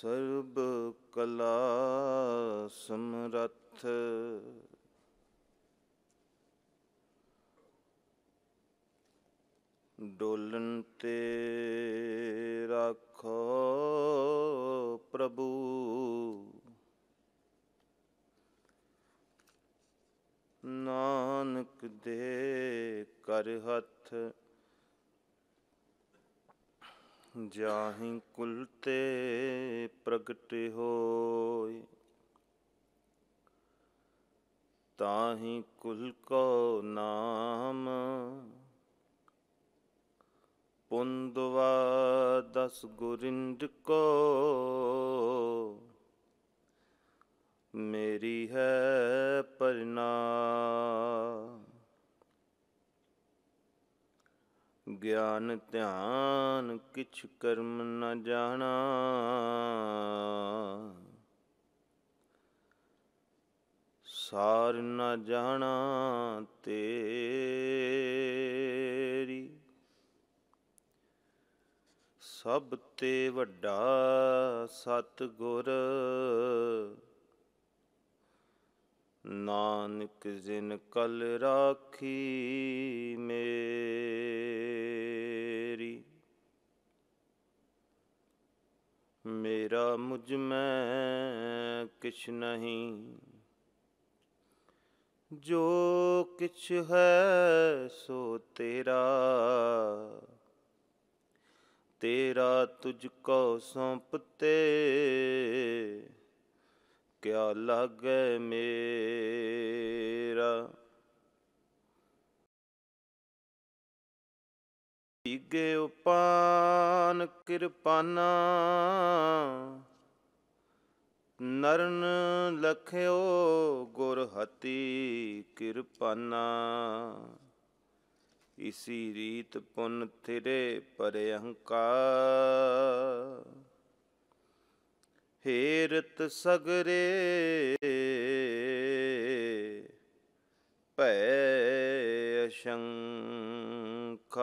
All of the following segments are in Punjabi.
ਸਰਬ ਕਲਾ ਸਮਰੱਥ ਡੋਲਨ ਤੇ ਰੱਖੋ ਪ੍ਰਭੂ ਨਾਨਕ ਦੇ ਕਰ ਹੱਥ ਜਾਹੀ ਕੁਲ ਤੇ ਪ੍ਰਗਟ ਹੋਏ ਤਾਹੀ ਕੁਲ ਕੋ ਨਾਮ ਪੁੰਦਵਾ ਦਸ ਗੁਰਿੰਦ ਕੋ ਮੇਰੀ ਹੈ ਪਰਨਾ ਗਿਆਨ ਧਿਆਨ ਕਿਛ ਕਰਮ ਨ ਜਾਣਾ ਸਾਰ ਨ ਜਾਣਾ ਤੇਰੀ ਸਭ ਤੇ ਵੱਡਾ ਸਤ ਗੁਰ ਨਾਨਕ ਜਿਨ ਕਲ ਰਾਖੀ ਮੇਰੀ ਮੇਰਾ ਮੁਝ ਮੈਂ ਕਿਛ ਨਹੀਂ ਜੋ ਕਿਛ ਹੈ ਸੋ ਤੇਰਾ ਤੇਰਾ ਤੁਝ ਕੋ ਸੌਂਪਤੇ ਕਿਆ ਲਾਗੈ ਮੇਰਾ ਈਗੇ ਉਪਾਨ ਕਿਰਪਾਨਾ ਨਰਨ ਲਖਿਓ ਗੁਰ ਹਤੀ ਕਿਰਪਾਨਾ ਇਸੀ ਰੀਤ ਪੁਨ ਥਿਰੇ ਪਰ ਅਹੰਕਾਰ ਹੇਰਤ ਸਗਰੇ ਭੈ ਅਸ਼ੰਖ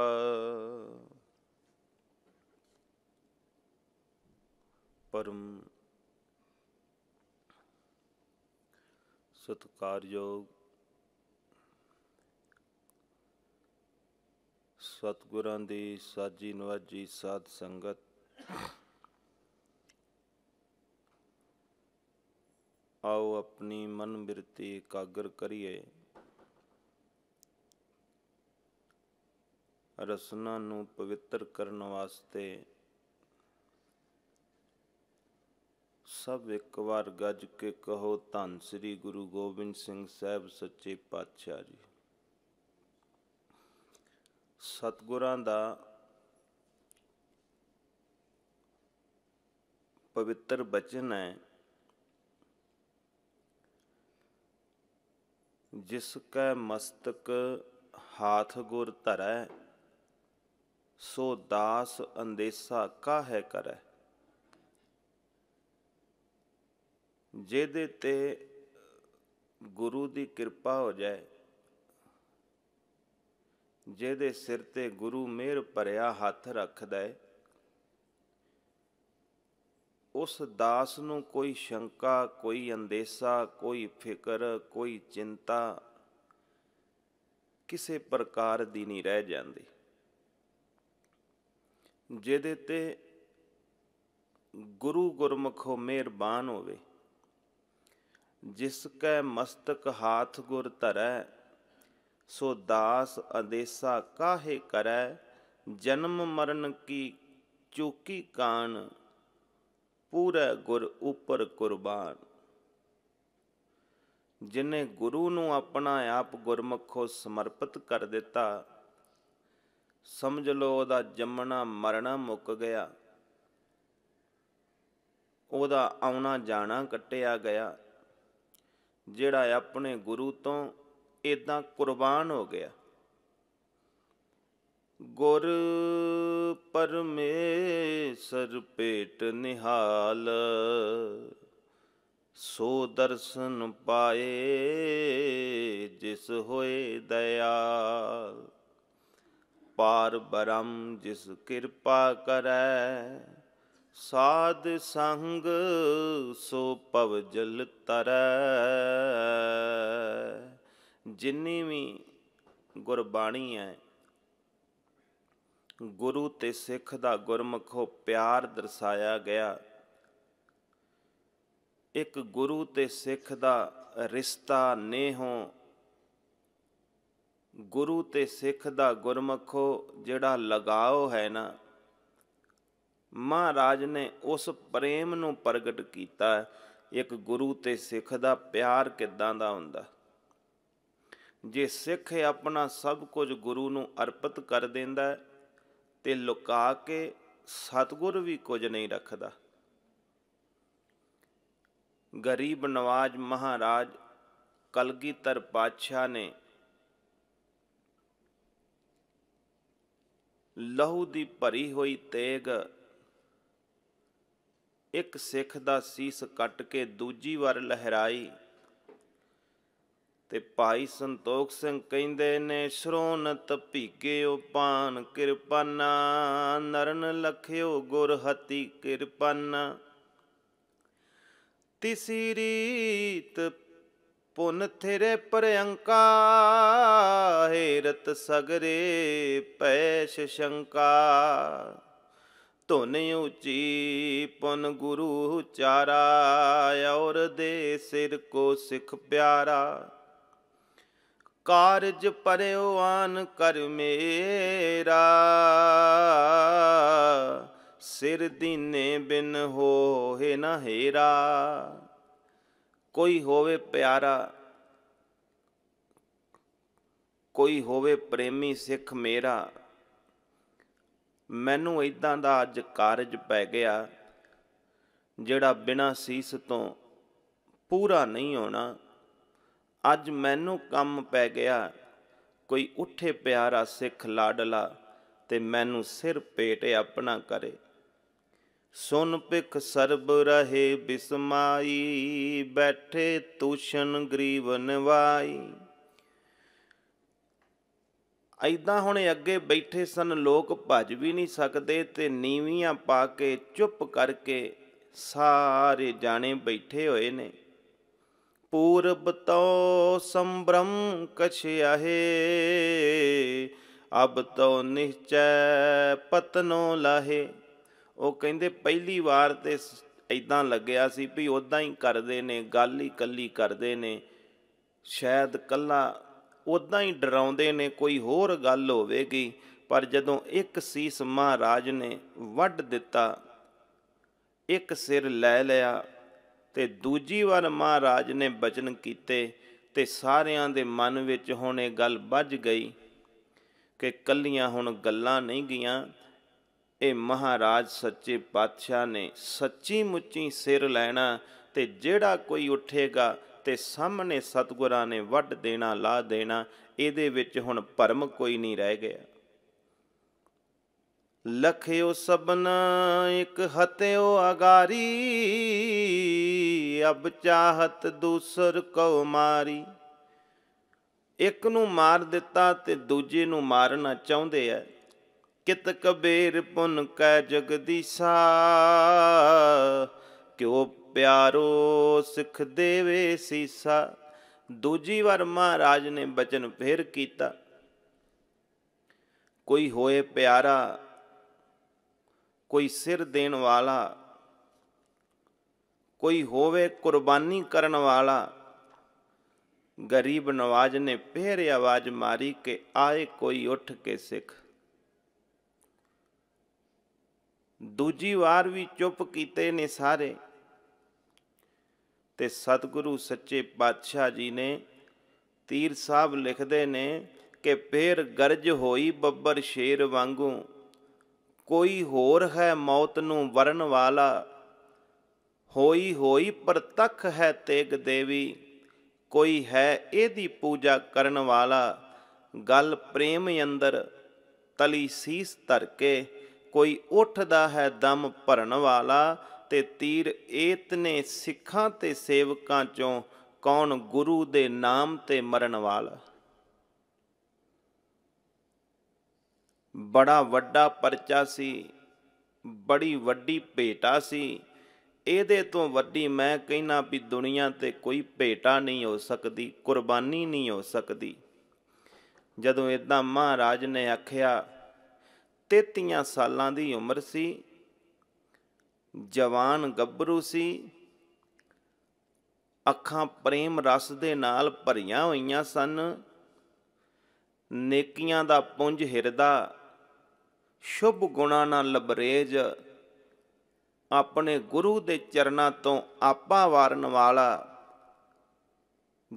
ਪਰਮ ਸਤਕਾਰਯੋਗ ਸਤਗੁਰਾਂ ਦੀ ਸਾਜੀ ਨਵਾਜੀ ਸਾਧ ਸੰਗਤ ਆਓ ਆਪਣੀ ਮਨ ਬਿਰਤੀ ਇਕਾਗਰ ਕਰੀਏ ਰਸਨਾ ਨੂੰ ਪਵਿੱਤਰ ਕਰਨ ਵਾਸਤੇ ਸਭ ਇੱਕ ਵਾਰ ਗੱਜ ਕੇ ਕਹੋ ਧੰਨ ਸ੍ਰੀ ਗੁਰੂ ਗੋਬਿੰਦ ਸਿੰਘ ਸਾਹਿਬ ਸੱਚੇ ਪਾਤਸ਼ਾਹ ਜੀ ਸਤਗੁਰਾਂ ਦਾ ਪਵਿੱਤਰ ਬਚਨ ਹੈ ਜਿਸ ਕੈ ਮਸਤਕ ਹਾਥ ਗੁਰ ਧਰੈ ਸੋ ਦਾਸ ਅੰਦੇਸਾ ਕਾ ਹੈ ਕਰੈ ਜਿਹਦੇ ਤੇ ਗੁਰੂ ਦੀ ਕਿਰਪਾ ਹੋ ਜਾਏ ਜਿਹਦੇ ਸਿਰ ਤੇ ਗੁਰੂ ਮਿਹਰ ਭਰਿਆ ਹੱਥ ਰੱਖਦਾ ਹੈ ਉਸ ਦਾਸ ਨੂੰ ਕੋਈ ਸ਼ੰਕਾ ਕੋਈ ਅੰਦੇਸਾ ਕੋਈ ਫਿਕਰ ਕੋਈ ਚਿੰਤਾ ਕਿਸੇ ਪ੍ਰਕਾਰ ਦੀ ਨਹੀਂ ਰਹਿ ਜਾਂਦੀ ਜਿਹਦੇ ਤੇ ਗੁਰੂ ਗੁਰਮਖੋ ਮਿਹਰਬਾਨ ਹੋਵੇ ਜਿਸ ਕੈ ਮਸਤਕ ਹਾਥ ਗੁਰ ਧਰੈ ਸੋ ਦਾਸ ਅਦੇਸਾ ਕਾਹੇ ਕਰੈ ਜਨਮ ਮਰਨ ਕੀ ਚੋਕੀ ਕਾਣ ਪੂਰਾ ਗੁਰ ਉੱਪਰ ਕੁਰਬਾਨ ਜਿਨੇ ਗੁਰੂ ਨੂੰ ਆਪਣਾ ਆਪ ਗੁਰਮਖੋ ਸਮਰਪਿਤ ਕਰ ਦਿੱਤਾ ਸਮਝ ਲਓ ਉਹਦਾ ਜੰਮਣਾ ਮਰਣਾ ਮੁੱਕ ਗਿਆ ਉਹਦਾ ਆਉਣਾ ਜਾਣਾ ਕੱਟਿਆ ਗਿਆ ਜਿਹੜਾ ਆਪਣੇ ਗੁਰੂ ਤੋਂ ਇਦਾਂ ਕੁਰਬਾਨ ਹੋ ਗਿਆ ਗੁਰ ਪਰਮੇਸ਼ਰ ਪੇਟ ਨਿਹਾਲ ਸੋ ਦਰਸ਼ਨ ਪਾਏ ਜਿਸ ਹੋਏ ਦਇਆਲ ਪਾਰ ਬ੍ਰਹਮ ਜਿਸ ਕਿਰਪਾ ਕਰੈ ਸਾਧ ਸੰਗ ਸੋ ਪਵ ਜਲ ਤਰੈ ਜਿੰਨੀ ਵੀ ਗੁਰਬਾਣੀ ਹੈ ਗੁਰੂ ਤੇ ਸਿੱਖ ਦਾ ਗੁਰਮਖੋ ਪਿਆਰ ਦਰਸਾਇਆ ਗਿਆ ਇੱਕ ਗੁਰੂ ਤੇ ਸਿੱਖ ਦਾ ਰਿਸ਼ਤਾ ਨੇਹੋਂ ਗੁਰੂ ਤੇ ਸਿੱਖ ਦਾ ਗੁਰਮਖੋ ਜਿਹੜਾ ਲਗਾਓ ਹੈ ਨਾ ਮਹਾਰਾਜ ਨੇ ਉਸ ਪ੍ਰੇਮ ਨੂੰ ਪ੍ਰਗਟ ਕੀਤਾ ਇੱਕ ਗੁਰੂ ਤੇ ਸਿੱਖ ਦਾ ਪਿਆਰ ਕਿੱਦਾਂ ਦਾ ਹੁੰਦਾ ਜੇ ਸਿੱਖ ਆਪਣਾ ਸਭ ਕੁਝ ਗੁਰੂ ਨੂੰ ਅਰਪਿਤ ਕਰ ਦਿੰਦਾ ਹੈ ਤੇ ਲੁਕਾ ਕੇ ਸਤਗੁਰ ਵੀ ਕੁਝ ਨਹੀਂ ਰੱਖਦਾ ਗਰੀਬ ਨਵਾਜ ਮਹਾਰਾਜ ਕਲਗੀਧਰ ਪਾਤਸ਼ਾਹ ਨੇ ਲਹੂ ਦੀ ਭਰੀ ਹੋਈ ਤੇਗ ਇੱਕ ਸਿੱਖ ਦਾ ਸੀਸ ਕੱਟ ਕੇ ਦੂਜੀ ਵਾਰ ਲਹਿਰਾਈ ਤੇ ਭਾਈ ਸੰਤੋਖ ਸਿੰਘ ਕਹਿੰਦੇ ਨੇ ਸ਼੍ਰੋਨਤ ਭੀਗਿਓ ਪਾਨ ਕਿਰਪਾਨਾ ਨਰਨ ਲਖਿਓ ਗੁਰ ਹਤੀ ਕਿਰਪਾਨਾ ਤਿਸੀ ਰੀਤ ਪੁਨ ਥਿਰੇ ਹੈ ਹੇਰਤ ਸਗਰੇ ਪੈਸ਼ ਸ਼ੰਕਾ ਧੁਨ ਉਚੀ ਪੁਨ ਗੁਰੂ ਚਾਰਾ ਔਰ ਦੇ ਸਿਰ ਕੋ ਸਿਖ ਪਿਆਰਾ ਕਾਰਜ ਪਰਿਓ ਆਨ ਕਰ ਮੇਰਾ ਸਿਰ ਦੀਨੇ ਬਿਨ ਹੋਏ ਨਾ ਹੈਰਾ ਕੋਈ ਹੋਵੇ ਪਿਆਰਾ ਕੋਈ ਹੋਵੇ ਪ੍ਰੇਮੀ ਸਿੱਖ ਮੇਰਾ ਮੈਨੂੰ ਇਦਾਂ ਦਾ ਅੱਜ ਕਾਰਜ ਪੈ ਗਿਆ ਜਿਹੜਾ ਬਿਨਾ ਸੀਸ ਤੋਂ ਪੂਰਾ ਨਹੀਂ ਹੋਣਾ ਅੱਜ ਮੈਨੂੰ ਕੰਮ ਪੈ ਗਿਆ ਕੋਈ ਉੱਠੇ ਪਿਆਰਾ ਸਿੱਖ ਲਾਡਲਾ ਤੇ ਮੈਨੂੰ ਸਿਰ ਪੇਟ ਆਪਣਾ ਕਰੇ ਸੁਨ ਪਿਖ ਸਰਬ ਰਹੇ ਬਿਸਮਾਈ ਬੈਠੇ ਤੂਸ਼ਨ ਗਰੀਬ ਨਵਾਈ ਐਦਾਂ ਹੁਣ ਅੱਗੇ ਬੈਠੇ ਸਨ ਲੋਕ ਭੱਜ ਵੀ ਨਹੀਂ ਸਕਦੇ ਤੇ ਨੀਵੀਆਂ ਪਾ ਕੇ ਚੁੱਪ ਕਰਕੇ ਸਾਰੇ ਜਾਣੇ ਬੈਠੇ ਹੋਏ ਨੇ ਪੂਰਬ ਤੋ ਸੰਭ੍ਰਮ ਆਹੇ ਅਬ ਤੋ ਨਿਚੈ ਪਤਨੋ ਲਾਹੇ ਉਹ ਕਹਿੰਦੇ ਪਹਿਲੀ ਵਾਰ ਤੇ ਇਦਾਂ ਲੱਗਿਆ ਸੀ ਵੀ ਉਦਾਂ ਹੀ ਕਰਦੇ ਨੇ ਗੱਲ ਹੀ ਕੱਲੀ ਕਰਦੇ ਨੇ ਸ਼ਾਇਦ ਕੱਲਾ ਉਦਾਂ ਹੀ ਡਰਾਉਂਦੇ ਨੇ ਕੋਈ ਹੋਰ ਗੱਲ ਹੋਵੇਗੀ ਪਰ ਜਦੋਂ ਇੱਕ ਸੀਸ ਮਹਾਰਾਜ ਨੇ ਵੱਢ ਦਿੱਤਾ ਇੱਕ ਸਿਰ ਲੈ ਲਿਆ ਤੇ ਦੂਜੀ ਵਾਰ ਮਹਾਰਾਜ ਨੇ ਬਚਨ ਕੀਤੇ ਤੇ ਸਾਰਿਆਂ ਦੇ ਮਨ ਵਿੱਚ ਹੁਣ ਇਹ ਗੱਲ ਵੱਜ ਗਈ ਕਿ ਕੱਲੀਆਂ ਹੁਣ ਗੱਲਾਂ ਨਹੀਂ ਗਈਆਂ ਇਹ ਮਹਾਰਾਜ ਸੱਚੇ ਪਾਤਸ਼ਾਹ ਨੇ ਸੱਚੀ ਮੁੱਚੀ ਸਿਰ ਲੈਣਾ ਤੇ ਜਿਹੜਾ ਕੋਈ ਉੱਠੇਗਾ ਤੇ ਸਾਹਮਣੇ ਸਤਗੁਰਾਂ ਨੇ ਵੱਢ ਦੇਣਾ ਲਾ ਦੇਣਾ ਇਹਦੇ ਵਿੱਚ ਹੁਣ ਭਰਮ ਕੋਈ ਨਹੀਂ ਰਹਿ ਗਿਆ ਲਖਿਓ ਸਬਨ ਇਕ ਹਤਿਓ ਅਗਾਰੀ ਅਬ ਚਾਹਤ ਦੂਸਰ ਕਉ ਮਾਰੀ ਇੱਕ ਨੂੰ ਮਾਰ ਦਿੱਤਾ ਤੇ ਦੂਜੇ ਨੂੰ ਮਾਰਨਾ ਚਾਹੁੰਦੇ ਐ ਕਿਤ ਕਬੀਰ ਪੁਨ ਕੈ ਜਗਦੀਸਾ ਕਿਉ ਪਿਆਰੋ ਸਿਖ ਦੇਵੇ ਸੀਸਾ ਦੂਜੀ ਵਾਰ ਮਹਾਰਾਜ ਨੇ ਬਚਨ ਫੇਰ ਕੀਤਾ ਕੋਈ ਹੋਏ ਪਿਆਰਾ ਕੋਈ ਸਿਰ ਦੇਣ ਵਾਲਾ ਕੋਈ ਹੋਵੇ ਕੁਰਬਾਨੀ ਕਰਨ ਵਾਲਾ ਗਰੀਬ ਨਵਾਜ ਨੇ ਪਹਿਰੇ ਆਵਾਜ਼ ਮਾਰੀ ਕਿ ਆਏ ਕੋਈ ਉੱਠ ਕੇ ਸਿੱਖ ਦੂਜੀ ਵਾਰ ਵੀ ਚੁੱਪ ਕੀਤੇ ਨੇ ਸਾਰੇ ਤੇ ਸਤਿਗੁਰੂ ਸੱਚੇ ਪਾਤਸ਼ਾਹ ਜੀ ਨੇ ਤੀਰ ਸਾਹਿਬ ਲਿਖਦੇ ਨੇ ਕਿ ਫੇਰ ਗਰਜ ਹੋਈ ਬੱਬਰ ਸ਼ੇਰ ਵਾਂਗੂ ਕੋਈ ਹੋਰ ਹੈ ਮੌਤ ਨੂੰ ਵਰਨ ਵਾਲਾ ਹੋਈ ਹੋਈ ਪ੍ਰਤੱਖ ਹੈ ਤੇਗ ਦੇਵੀ ਕੋਈ ਹੈ ਇਹਦੀ ਪੂਜਾ ਕਰਨ ਵਾਲਾ ਗੱਲ ਪ੍ਰੇਮ ਅੰਦਰ ਤਲੀ ਸੀਸ ਧਰ ਕੇ ਕੋਈ ਉੱਠਦਾ ਹੈ ਦਮ ਭਰਨ ਵਾਲਾ ਤੇ ਤੀਰ ਇਤਨੇ ਸਿੱਖਾਂ ਤੇ ਸੇਵਕਾਂ ਚੋਂ ਕੌਣ ਗੁਰੂ ਦੇ ਨਾਮ ਤੇ ਮਰਨ ਵਾਲਾ ਬੜਾ ਵੱਡਾ ਪਰਚਾ ਸੀ ਬੜੀ ਵੱਡੀ ਭੇਟਾ ਸੀ ਇਹਦੇ ਤੋਂ ਵੱਡੀ ਮੈਂ ਕਹਿਣਾ ਵੀ ਦੁਨੀਆ ਤੇ ਕੋਈ ਭੇਟਾ ਨਹੀਂ ਹੋ ਸਕਦੀ ਕੁਰਬਾਨੀ ਨਹੀਂ ਹੋ ਸਕਦੀ ਜਦੋਂ ਇਦਾਂ ਮਹਾਰਾਜ ਨੇ ਆਖਿਆ 33 ਸਾਲਾਂ ਦੀ ਉਮਰ ਸੀ ਜਵਾਨ ਗੱਭਰੂ ਸੀ ਅੱਖਾਂ ਪ੍ਰੇਮ ਰਸ ਦੇ ਨਾਲ ਭਰੀਆਂ ਹੋਈਆਂ ਸਨ ਨੇਕੀਆਂ ਦਾ ਪੁੰਜ ਹਿਰਦਾ ਸ਼ੁਭ ਗੁਣਾ ਨਾਲ ਲਬਰੇਜ ਆਪਣੇ ਗੁਰੂ ਦੇ ਚਰਨਾਂ ਤੋਂ ਆਪਾ ਵਾਰਨ ਵਾਲਾ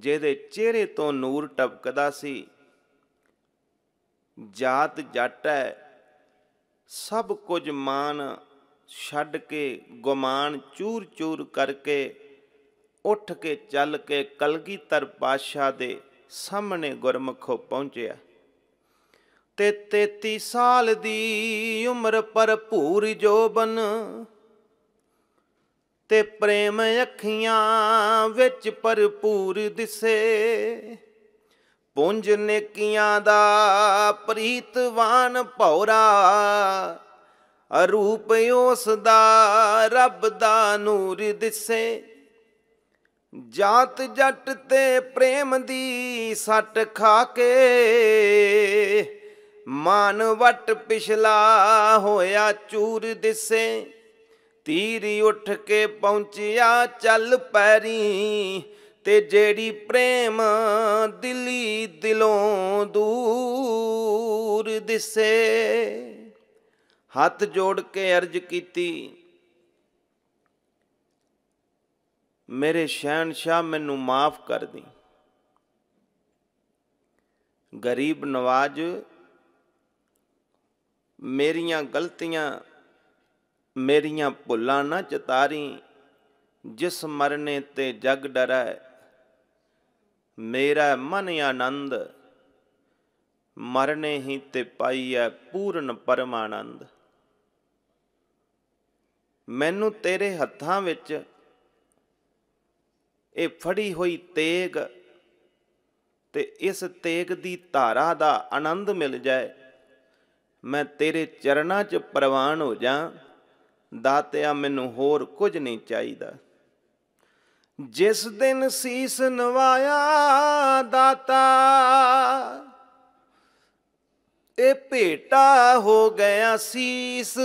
ਜਿਹਦੇ ਚਿਹਰੇ ਤੋਂ ਨੂਰ ਟਪਕਦਾ ਸੀ ਜਾਤ ਜੱਟ ਹੈ ਸਭ ਕੁਝ ਮਾਨ ਛੱਡ ਕੇ ਗੁਮਾਨ ਚੂਰ-ਚੂਰ ਕਰਕੇ ਉੱਠ ਕੇ ਚੱਲ ਕੇ ਕਲਗੀਧਰ ਪਾਸ਼ਾ ਦੇ ਸਾਹਮਣੇ ਗੁਰਮਖੋ ਪਹੁੰਚਿਆ ਤੇ 33 ਸਾਲ ਦੀ ਉਮਰ ਭਰਪੂਰ ਜੋਬਨ ਤੇ ਪ੍ਰੇਮ ਅੱਖੀਆਂ ਵਿੱਚ ਭਰਪੂਰ ਦਿਸੇ ਪੁੰਜ ਨੇਕੀਆਂ ਦਾ ਪ੍ਰੀਤਵਾਨ ਭੌਰਾ ਅਰੂਪ ਉਸ ਦਾ ਰੱਬ ਦਾ ਨੂਰ ਦਿਸੇ ਜਾਤ ਜੱਟ ਤੇ ਪ੍ਰੇਮ ਦੀ ਸੱਟ ਖਾ ਕੇ ਮਾਨਵਟ ਪਿਛਲਾ ਹੋਇਆ ਚੂਰ ਦਿਸੇ ਤੀਰ ਉੱਠ ਕੇ ਪਹੁੰਚਿਆ ਚੱਲ ਪੈਰੀ ਤੇ ਜਿਹੜੀ ਪ੍ਰੇਮ ਦਿਲੀ ਦਿਲੋਂ ਦੂਰ ਦਿਸੇ ਹੱਥ ਜੋੜ ਕੇ ਅਰਜ ਕੀਤੀ ਮੇਰੇ ਸ਼ਹਿਨशाह ਮੈਨੂੰ ਮਾਫ ਕਰ ਦੇ ਗਰੀਬ ਨਵਾਜ਼ ਮੇਰੀਆਂ ਗਲਤੀਆਂ ਮੇਰੀਆਂ ਭੁੱਲਾਂ ਨਾ ਚਤਾਰੀ ਜਿਸ ਮਰਨੇ ਤੇ ਜਗ ਡਰੈ ਮੇਰਾ ਮਨ ਆਨੰਦ ਮਰਨੇ ਹੀ ਤੇ ਪਾਈਐ ਪੂਰਨ ਪਰਮਾਨੰਦ ਮੈਨੂੰ ਤੇਰੇ ਹੱਥਾਂ ਵਿੱਚ ਇਹ ਫੜੀ ਹੋਈ ਤੇਗ ਤੇ ਇਸ ਤੇਗ ਦੀ ਧਾਰਾ ਦਾ ਆਨੰਦ ਮਿਲ ਜਾਏ ਮੈਂ ਤੇਰੇ ਚਰਨਾਂ 'ਚ ਪ੍ਰਵਾਨ ਹੋ ਜਾ ਦਾਤਿਆ ਮੈਨੂੰ ਹੋਰ ਕੁਝ ਨਹੀਂ ਚਾਹੀਦਾ ਜਿਸ ਦਿਨ ਸੀਸ ਨਵਾਇਆ ਦਾਤਾ ਇਹ ਭੇਟਾ ਹੋ ਗਿਆ ਸੀਸ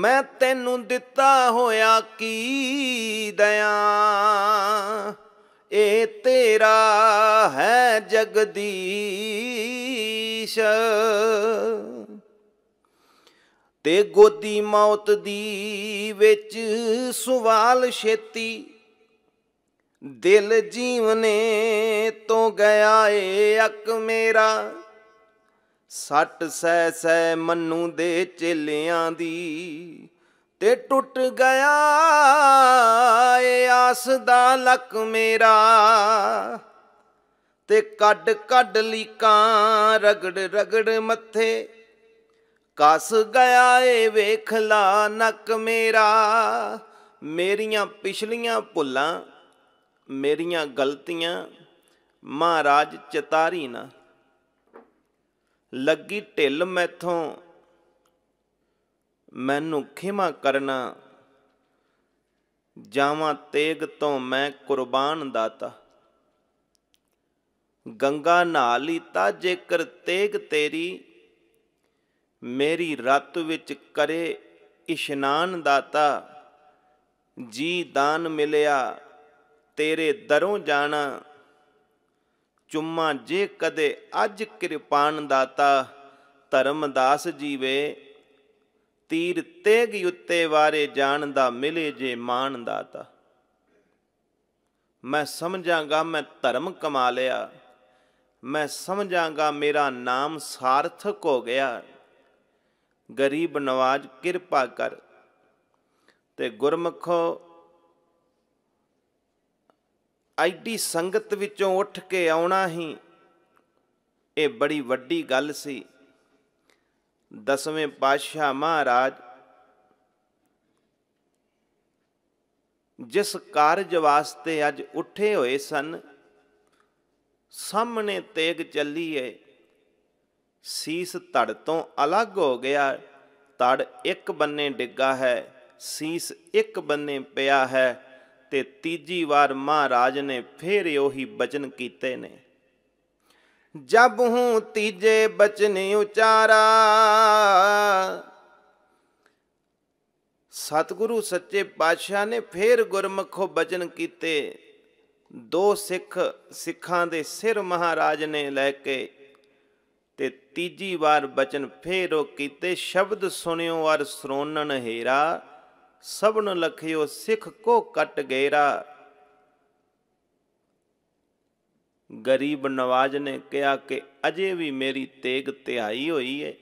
ਮੈਂ ਤੈਨੂੰ ਦਿੱਤਾ ਹੋਇਆ ਕੀ ਦਇਆ ਏ ਤੇਰਾ ਹੈ ਜਗਦੀਸ਼ ਤੇ ਗੋਦੀ ਮੌਤ ਦੀ ਵਿੱਚ ਸਵਾਲ ਛੇਤੀ ਦਿਲ ਜੀਵਨੇ ਤੋਂ ਗਿਆ ਏ ਅਕ ਮੇਰਾ ਸੱਟ ਸੈ ਸੈ ਮੰਨੂ ਦੇ ਚੇਲਿਆਂ ਦੀ ਤੇ ਟੁੱਟ ਗਿਆ ਏ ਆਸ ਦਾ ਲੱਕ ਮੇਰਾ ਤੇ ਕੱਢ ਕੱਢ ਲੀਕਾਂ ਰਗੜ ਰਗੜ ਮੱਥੇ ਕਸ ਗਿਆ ਏ ਵੇਖ ਲਾ ਨੱਕ ਮੇਰਾ ਮੇਰੀਆਂ ਪਿਛਲੀਆਂ ਭੁੱਲਾਂ ਮੇਰੀਆਂ ਗਲਤੀਆਂ ਮਹਾਰਾਜ ਚਤਾਰੀ ਨਾ ਲੱਗੀ ਢਿੱਲ ਮੈਥੋਂ ਮੈਨੂੰ ਖਿਮਾ ਕਰਨਾ ਜਾਵਾਂ ਤੇਗ ਤੋਂ ਮੈਂ ਕੁਰਬਾਨ ਦਾਤਾ ਗੰਗਾ ਨਾਲੀ ਤਾ ਜੇਕਰ ਤੇਗ ਤੇਰੀ ਮੇਰੀ ਰਤ ਵਿੱਚ ਕਰੇ ਇਸ਼ਨਾਨ ਦਾਤਾ ਜੀ ਦਾਨ ਮਿਲਿਆ ਤੇਰੇ ਦਰੋਂ ਜਾਣਾ ਚੁੰਮਾ ਜੇ ਕਦੇ ਅੱਜ ਕਿਰਪਾਨ ਦਾਤਾ ਧਰਮਦਾਸ ਜੀਵੇ ਤੀਰ ਤੇਗ ਉੱਤੇ ਵਾਰੇ ਜਾਣ ਦਾ ਮਿਲੇ ਜੇ ਮਾਨ ਦਾਤਾ ਮੈਂ ਸਮਝਾਂਗਾ ਮੈਂ ਧਰਮ ਕਮਾ ਲਿਆ ਮੈਂ ਸਮਝਾਂਗਾ ਮੇਰਾ ਨਾਮ ਸਾਰਥਕ ਹੋ ਗਿਆ ਗਰੀਬ ਨਵਾਜ ਕਿਰਪਾ ਕਰ ਤੇ ਗੁਰਮਖੋ ਆਈਡੀ ਸੰਗਤ ਵਿੱਚੋਂ ਉੱਠ ਕੇ ਆਉਣਾ ਹੀ ਇਹ ਬੜੀ ਵੱਡੀ ਗੱਲ ਸੀ ਦਸਵੇਂ ਪਾਤਸ਼ਾਹ ਮਹਾਰਾਜ ਜਿਸ ਕਾਰਜ ਵਾਸਤੇ ਅੱਜ ਉੱਠੇ ਹੋਏ ਸਨ ਸਾਹਮਣੇ ਤੇਗ ਚੱਲੀ ਏ ਸੀਸ ਧੜ ਤੋਂ ਅਲੱਗ ਹੋ ਗਿਆ ਧੜ ਇੱਕ ਬੰਨੇ ਡਿੱਗਾ ਹੈ ਸੀਸ ਇੱਕ ਬੰਨੇ ਪਿਆ ਹੈ ਤੇ ਤੀਜੀ ਵਾਰ ਮਹਾਰਾਜ ਨੇ ਫੇਰ ਉਹੀ ਬਚਨ ਕੀਤੇ ਨੇ ਜਬ ਹੂੰ ਤੀਜੇ ਬਚਨ ਉਚਾਰਾ ਸਤਿਗੁਰੂ ਸੱਚੇ ਪਾਤਸ਼ਾਹ ਨੇ ਫੇਰ ਗੁਰਮਖੋ ਬਚਨ ਕੀਤੇ ਦੋ ਸਿੱਖ ਸਿੱਖਾਂ ਦੇ ਸਿਰ ਮਹਾਰਾਜ ਨੇ ਲੈ ਕੇ ਤੇ ਤੀਜੀ ਵਾਰ ਬਚਨ ਫੇਰੋ ਕੀਤੇ ਸ਼ਬਦ ਸੁਣਿਓ ਅਰ ਸਰੋਣਨ ਹੀਰਾ ਸਭਨ ਲਖਿਓ ਸਿੱਖ ਕੋ ਕਟ ਗੇਰਾ ਗਰੀਬ ਨਵਾਜ ਨੇ ਕਿਹਾ ਕਿ ਅਜੇ ਵੀ ਮੇਰੀ ਤੇਗ ਧਿਆਈ ਹੋਈ ਹੈ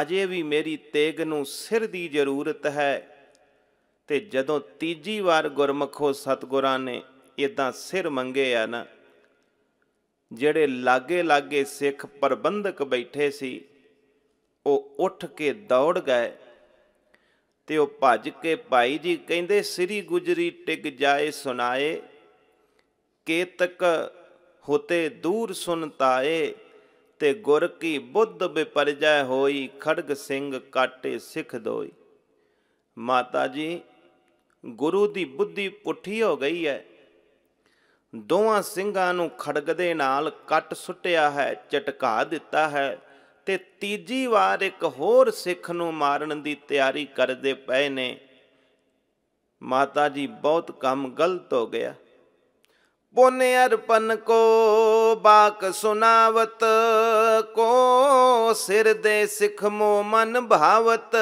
ਅਜੇ ਵੀ ਮੇਰੀ ਤੇਗ ਨੂੰ ਸਿਰ ਦੀ ਜ਼ਰੂਰਤ ਹੈ ਤੇ ਜਦੋਂ ਤੀਜੀ ਵਾਰ ਗੁਰਮਖੋ ਸਤਗੁਰਾਂ ਨੇ ਇਦਾਂ ਸਿਰ ਮੰਗੇ ਆ ਨਾ ਜਿਹੜੇ ਲਾਗੇ ਲਾਗੇ ਸਿੱਖ ਪ੍ਰਬੰਧਕ ਬੈਠੇ ਸੀ ਉਹ ਉੱਠ ਕੇ ਦੌੜ ਗਏ ਤੇ ਉਹ ਭੱਜ ਕੇ ਭਾਈ ਜੀ ਕਹਿੰਦੇ ਸ੍ਰੀ ਗੁਜਰੀ ਟਿਕ ਜਾਏ ਸੁਣਾਏ ਕੇਤਕ ਹੋਤੇ ਦੂਰ ਸੁਨਤਾਏ ਤੇ ਗੁਰ ਕੀ ਬੁੱਧ ਬਿਪਰਜੈ ਹੋਈ ਖੜਗ ਸਿੰਘ ਕਾਟੇ ਸਿੱਖ ਦੋਈ ਮਾਤਾ ਜੀ ਗੁਰੂ ਦੀ ਬੁੱਧੀ ਪੁੱਠੀ ਹੋ ਗਈ ਹੈ ਦੋਵਾਂ ਸਿੰਘਾਂ ਨੂੰ ਖੜਗ ਦੇ ਨਾਲ ਕੱਟ ਸੁੱਟਿਆ ਹੈ ਝਟਕਾ ਦਿੱਤਾ ਹੈ ਤੇ ਤੀਜੀ ਵਾਰ ਇੱਕ ਹੋਰ ਸਿੱਖ ਨੂੰ ਮਾਰਨ ਦੀ ਤਿਆਰੀ ਕਰਦੇ ਪਏ ਨੇ ਮਾਤਾ ਜੀ ਬਹੁਤ ਕੰਮ ਗਲਤ ਹੋ ਗਿਆ पुन अर्पण ਕੋ ਬਾਕ सुनावत ਕੋ ਸਿਰ ਦੇ ਸਿੱਖ ਮੋ ਮਨ ਭਾਵਤ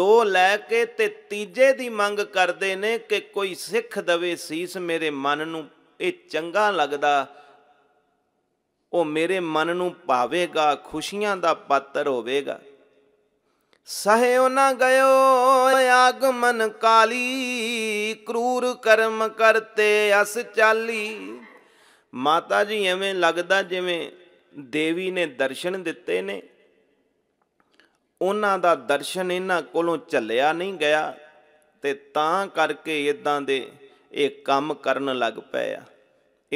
ਦੋ ਲੈ ਕੇ ਤੇ ਤੀਜੇ ਦੀ ਮੰਗ ਕਰਦੇ ਨੇ ਕਿ ਕੋਈ ਸਿੱਖ ਦਵੇ ਸੀਸ ਮੇਰੇ ਮਨ ਨੂੰ ਇਹ ਚੰਗਾ ਲੱਗਦਾ ਉਹ ਮੇਰੇ ਮਨ ਨੂੰ ਪਾਵੇਗਾ ਖੁਸ਼ੀਆਂ ਦਾ ਪਾਤਰ ਹੋਵੇਗਾ ਸਹਿਓ ਨਾ ਗਇਓ ਆਗਮਨ ਕਾਲੀ ਕਰੂਰ ਕਰਮ ਕਰਤੇ ਅਸ ਚਾਲੀ ਮਾਤਾ ਜੀ ਐਵੇਂ ਲੱਗਦਾ ਜਿਵੇਂ ਦੇਵੀ ਨੇ ਦਰਸ਼ਨ ਦਿੱਤੇ ਨੇ ਉਹਨਾਂ ਦਾ ਦਰਸ਼ਨ ਇਹਨਾਂ ਕੋਲੋਂ ਚੱਲਿਆ ਨਹੀਂ ਗਿਆ ਤੇ ਤਾਂ ਕਰਕੇ ਇਦਾਂ ਦੇ ਇਹ ਕੰਮ ਕਰਨ ਲੱਗ ਪਏ ਆ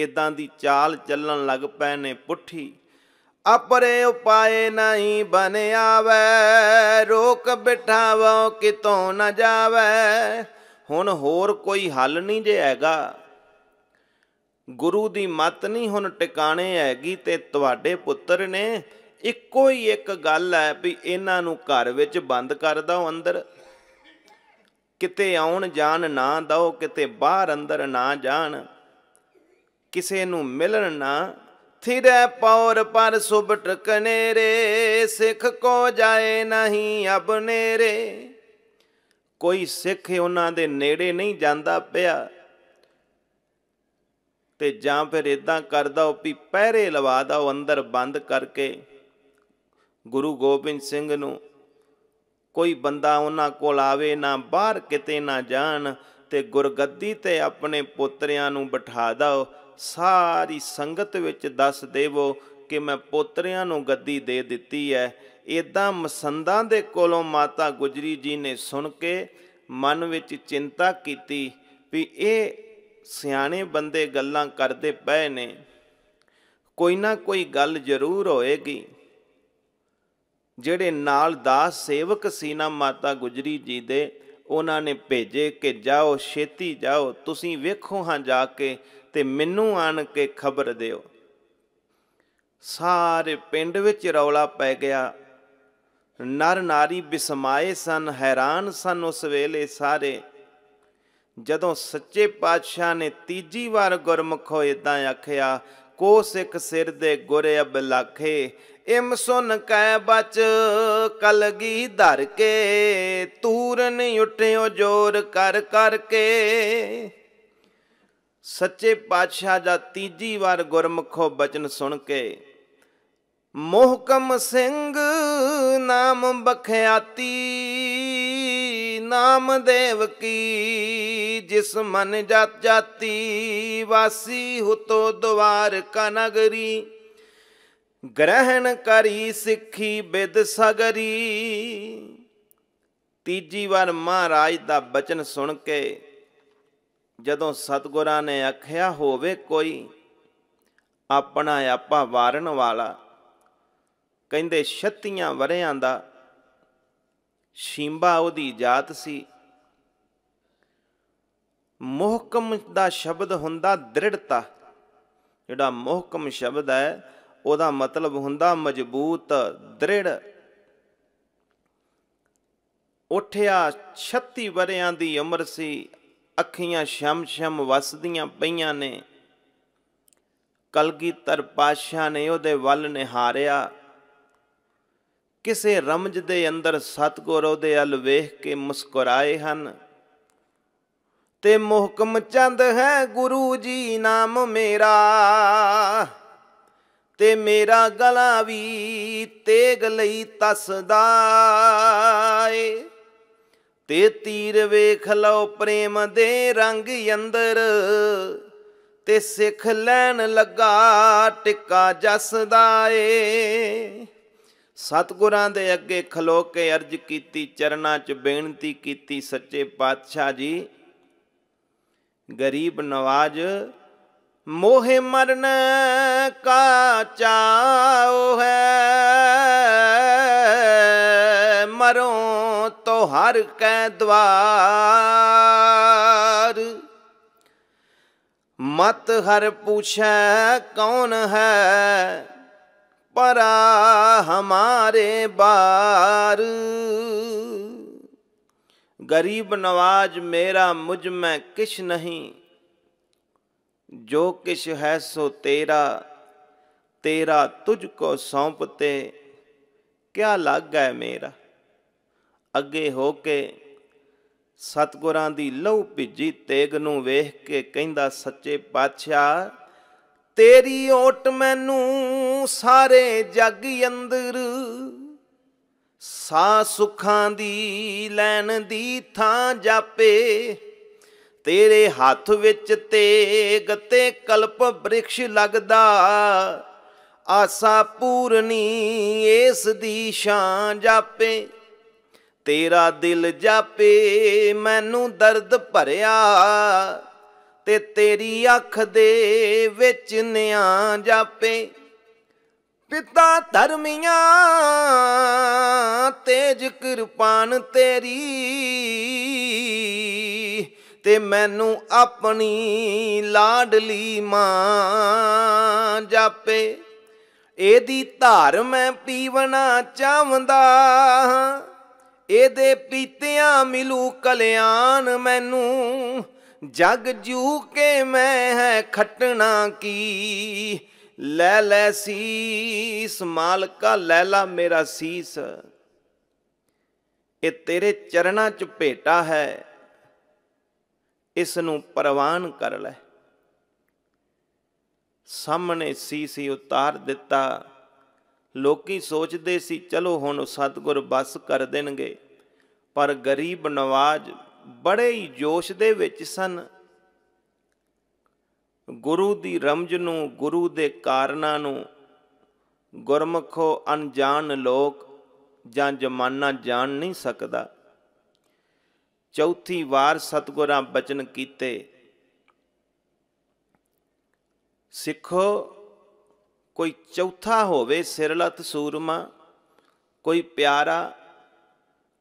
ਇਦਾਂ ਦੀ ਚਾਲ ਚੱਲਣ ਲੱਗ ਪਏ ਨੇ ਪੁੱਠੀ ਅਪਰੇ ਉਪਾਏ ਨਹੀਂ बन ਰੋਕ ਬਿਠਾਵੋ बिठावो कितों ਨਾ ਜਾਵੇ ਹੁਣ ਹੋਰ ਕੋਈ ਹੱਲ ਨਹੀਂ ਜੇ ਹੈਗਾ ਗੁਰੂ ਦੀ ਮਤ ਨਹੀਂ ਹੁਣ ਟਿਕਾਣੇ ਹੈਗੀ ਤੇ ਤੁਹਾਡੇ ਪੁੱਤਰ ਨੇ ਇੱਕੋ ਹੀ ਇੱਕ ਗੱਲ ਹੈ ਵੀ ਇਹਨਾਂ ਨੂੰ ਘਰ ਵਿੱਚ ਬੰਦ ਕਰ ਦਿਓ ਅੰਦਰ ਕਿਤੇ ਆਉਣ ਜਾਣ ਨਾ ਦਿਓ ਕਿਤੇ ਬਾਹਰ ਅੰਦਰ ਨਾ ਜਾਣ ਕਿਸੇ ਨੂੰ ਮਿਲਣ ਨਾ ਥਿਰੈ ਪੌਰ ਪਰ ਸੁਬਟ ਕਨੇਰੇ ਸਿੱਖ ਕੋ ਜਾਏ ਨਹੀਂ ਅਬ ਨੇਰੇ ਕੋਈ ਸਿੱਖ ਉਹਨਾਂ ਦੇ ਨੇੜੇ ਨਹੀਂ ਜਾਂਦਾ ਪਿਆ ਤੇ ਜਾਂ ਫਿਰ ਇਦਾਂ ਕਰਦਾ ਉਹ ਵੀ ਪਹਿਰੇ ਲਵਾਦਾ ਉਹ ਅੰਦਰ ਬੰਦ ਕਰਕੇ ਗੁਰੂ ਗੋਬਿੰਦ ਸਿੰਘ ਨੂੰ ਕੋਈ ਬੰਦਾ ਉਹਨਾਂ ਕੋਲ ਆਵੇ ਨਾ ਬਾਹਰ ਕਿਤੇ ਨਾ ਜਾਣ ਤੇ ਗੁਰਗੱਦੀ ਤੇ ਆਪਣੇ ਪੁੱਤਰਿਆਂ ਨੂੰ ਬਿਠਾਦਾ ਦੋ ਸਾਰੀ ਸੰਗਤ ਵਿੱਚ ਦੱਸ ਦੇਵੋ ਕਿ ਮੈਂ ਪੋਤਰਿਆਂ ਨੂੰ ਗੱਦੀ ਦੇ ਦਿੱਤੀ ਹੈ ਇਦਾਂ ਮਸੰਦਾਂ ਦੇ ਕੋਲੋਂ ਮਾਤਾ ਗੁਜਰੀ ਜੀ ਨੇ ਸੁਣ ਕੇ ਮਨ ਵਿੱਚ ਚਿੰਤਾ ਕੀਤੀ ਵੀ ਇਹ ਸਿਆਣੇ ਬੰਦੇ ਗੱਲਾਂ ਕਰਦੇ ਪਏ ਨੇ ਕੋਈ ਨਾ ਕੋਈ ਗੱਲ ਜ਼ਰੂਰ ਹੋਏਗੀ ਜਿਹੜੇ ਨਾਲ ਦਾਸ ਸੇਵਕ ਸੀ ਨਾ ਮਾਤਾ ਗੁਜਰੀ ਜੀ ਦੇ ਉਹਨਾਂ ਨੇ ਭੇਜੇ ਕਿ ਜਾਓ ਛੇਤੀ ਜਾਓ ਤੁਸੀਂ ਵੇਖੋ ਹਾਂ ਜਾ ਕੇ ਤੇ ਮੈਨੂੰ ਆਣ ਕੇ ਖਬਰ ਦਿਓ ਸਾਰੇ ਪਿੰਡ ਵਿੱਚ ਰੌਲਾ ਪੈ ਗਿਆ ਨਰ ਨਾਰੀ ਬਿਸਮਾਏ ਸਨ ਹੈਰਾਨ ਸਨ ਉਸ ਵੇਲੇ ਸਾਰੇ ਜਦੋਂ ਸੱਚੇ ਪਾਤਸ਼ਾਹ ਨੇ ਤੀਜੀ ਵਾਰ ਗੁਰਮਖੋ ਇਦਾਂ ਆਖਿਆ ਕੋ ਸਿੱਖ ਸਿਰ ਦੇ ਗੁਰ ਅਬ ਲਾਖੇ ਇਮ ਸੁਨ ਕੈ ਬਚ ਕਲਗੀ ਧਰ ਕੇ ਤੂਰਨ ਉੱਠਿਓ ਜੋਰ ਕਰ ਕਰਕੇ ਸੱਚੇ ਪਾਤਸ਼ਾਹ ਦਾ ਤੀਜੀ ਵਾਰ ਗੁਰਮਖੋ ਬਚਨ ਸੁਣ ਕੇ ਮੋਹਕਮ ਸਿੰਘ ਨਾਮ ਬਖਿਆਤੀ ਦੇਵ ਕੀ ਜਿਸ ਮਨ ਜਤ ਜਾਤੀ ਵਾਸੀ ਹੁਤੋ ਦਵਾਰ ਕਾ ਨਗਰੀ ਗ੍ਰਹਿਣ ਕਰੀ ਸਿੱਖੀ ਬਿਦ ਸਗਰੀ ਤੀਜੀ ਵਾਰ ਮਹਾਰਾਜ ਦਾ ਬਚਨ ਸੁਣ ਕੇ ਜਦੋਂ ਸਤਗੁਰਾਂ ਨੇ ਆਖਿਆ ਹੋਵੇ ਕੋਈ ਆਪਣਾ ਆਪਾ ਵਾਰਨ ਵਾਲਾ ਕਹਿੰਦੇ ਛੱਤੀਆਂ ਵਰਿਆਂ ਦਾ ਸ਼ੀਂਬਾ ਉਹਦੀ ਜਾਤ ਸੀ ਮੁਹਕਮ ਦਾ ਸ਼ਬਦ ਹੁੰਦਾ ਦ੍ਰਿੜਤਾ ਜਿਹੜਾ ਮੁਹਕਮ ਸ਼ਬਦ ਹੈ ਉਹਦਾ ਮਤਲਬ ਹੁੰਦਾ ਮਜ਼ਬੂਤ ਦ੍ਰਿੜ ਉਠਿਆ 36 ਵਰਿਆਂ ਦੀ ਉਮਰ ਸੀ ਅੱਖੀਆਂ ਸ਼ਮਸ਼ਮ ਵਸਦੀਆਂ ਪਈਆਂ ਨੇ ਕਲਗੀਧਰ ਪਾਸ਼ਾ ਨੇ ਉਹਦੇ ਵੱਲ ਨਿਹਾਰਿਆ ਕਿਸੇ ਰਮਜ ਦੇ ਅੰਦਰ ਸਤਗੁਰ ਉਹਦੇ ਅਲ ਵੇਖ ਕੇ ਮੁਸਕਰਾਏ ਹਨ ਤੇ ਮੁਹਕਮ ਚੰਦ ਹੈ ਗੁਰੂ ਜੀ ਨਾਮ ਮੇਰਾ ਤੇ ਮੇਰਾ ਗਲਾ ਵੀ ਤੇਗ ਲਈ ਤਸਦਾ ਏ ਤੇ ਤੀਰ ਵੇਖ ਲਓ ਪ੍ਰੇਮ ਦੇ ਰੰਗ ਅੰਦਰ ਤੇ ਸਿੱਖ ਲੈਣ ਲੱਗਾ ਟਿੱਕਾ ਜਸਦਾ ਏ ਸਤਗੁਰਾਂ ਦੇ ਅੱਗੇ ਖਲੋ ਕੇ ਅਰਜ ਕੀਤੀ ਚਰਨਾਂ 'ਚ ਬੇਨਤੀ ਕੀਤੀ ਸੱਚੇ ਪਾਤਸ਼ਾਹ ਜੀ ਗਰੀਬ ਨਵਾਜ ਮੋਹ ਮਰਨ ਕਾ ਚਾਉ ਹੈ मरो तो हर कै द्वार मत हर पूछे कौन है परा हमारे बार गरीब नवाज मेरा मुझ में किश नहीं जो किश है सो तेरा तेरा तुझको सौंपते क्या लग है मेरा ਅੱਗੇ ਹੋ ਕੇ ਸਤਗੁਰਾਂ ਦੀ ਲਹੂ ਭਿੱਜੀ ਤੇਗ ਨੂੰ ਵੇਖ ਕੇ ਕਹਿੰਦਾ ਸੱਚੇ ਪਾਤਸ਼ਾਹ ਤੇਰੀ ਓਟ ਮੈਨੂੰ ਸਾਰੇ ਜੱਗ ਅੰਦਰ ਸਾ ਸੁਖਾਂ ਦੀ ਲੈਣ ਦੀ ਥਾਂ ਜਾਪੇ ਤੇਰੇ ਹੱਥ ਵਿੱਚ ਤੇਗ ਤੇ ਕਲਪ ਬ੍ਰਿਕਸ਼ ਲੱਗਦਾ ਆਸਾ ਪੂਰਨੀ ਇਸ ਦੀ ਸ਼ਾਂ ਜਾਪੇ ਤੇਰਾ ਦਿਲ ਜਾਪੇ ਮੈਨੂੰ ਦਰਦ ਭਰਿਆ ਤੇ ਤੇਰੀ ਅੱਖ ਦੇ ਵਿੱਚ ਨਿਆਂ ਜਾਪੇ ਪਿਤਾ ਧਰਮੀਆਂ ਤੇਜ ਕਿਰਪਾਨ ਤੇਰੀ ਤੇ ਮੈਨੂੰ ਆਪਣੀ ਲਾਡਲੀ ਮਾਂ ਜਾਪੇ ਇਹਦੀ ਧਾਰ ਮੈਂ ਪੀਵਣਾ ਚਾਹੁੰਦਾ ਇਹਦੇ ਪੀਤਿਆਂ ਮਿਲੂ ਕਲਿਆਣ ਮੈਨੂੰ ਜਗ ਜੂ ਕੇ ਮੈਂ ਹੈ ਖਟਣਾ ਕੀ ਲੈ ਲੈ ਸੀਸ ਮਾਲਕਾ ਲੈਲਾ ਮੇਰਾ ਸੀਸ ਇਹ ਤੇਰੇ ਚਰਣਾ ਚ ਭੇਟਾ ਹੈ ਇਸ ਨੂੰ ਪ੍ਰਵਾਨ ਕਰ ਲੈ ਸਾਹਮਣੇ ਸੀਸ ਹੀ ਉਤਾਰ ਦਿੱਤਾ ਲੋਕੀ ਸੋਚਦੇ ਸੀ ਚਲੋ ਹੁਣ ਸਤਗੁਰ ਬਸ ਕਰ ਦੇਣਗੇ ਪਰ ਗਰੀਬ ਨਵਾਜ਼ ਬੜੇ ਹੀ ਜੋਸ਼ ਦੇ ਵਿੱਚ ਸਨ ਗੁਰੂ ਦੀ ਰਮਜ ਨੂੰ ਗੁਰੂ ਦੇ ਕਾਰਨਾ ਨੂੰ ਗੁਰਮਖੋ ਅਣਜਾਣ ਲੋਕ ਜਾਂ ਜਮਾਨਾ ਜਾਣ ਨਹੀਂ ਸਕਦਾ ਚੌਥੀ ਵਾਰ ਸਤਗੁਰਾਂ ਬਚਨ ਕੀਤੇ ਸਿੱਖੋ ਕੋਈ ਚੌਥਾ ਹੋਵੇ ਸਿਰਲਤ ਸੂਰਮਾ ਕੋਈ ਪਿਆਰਾ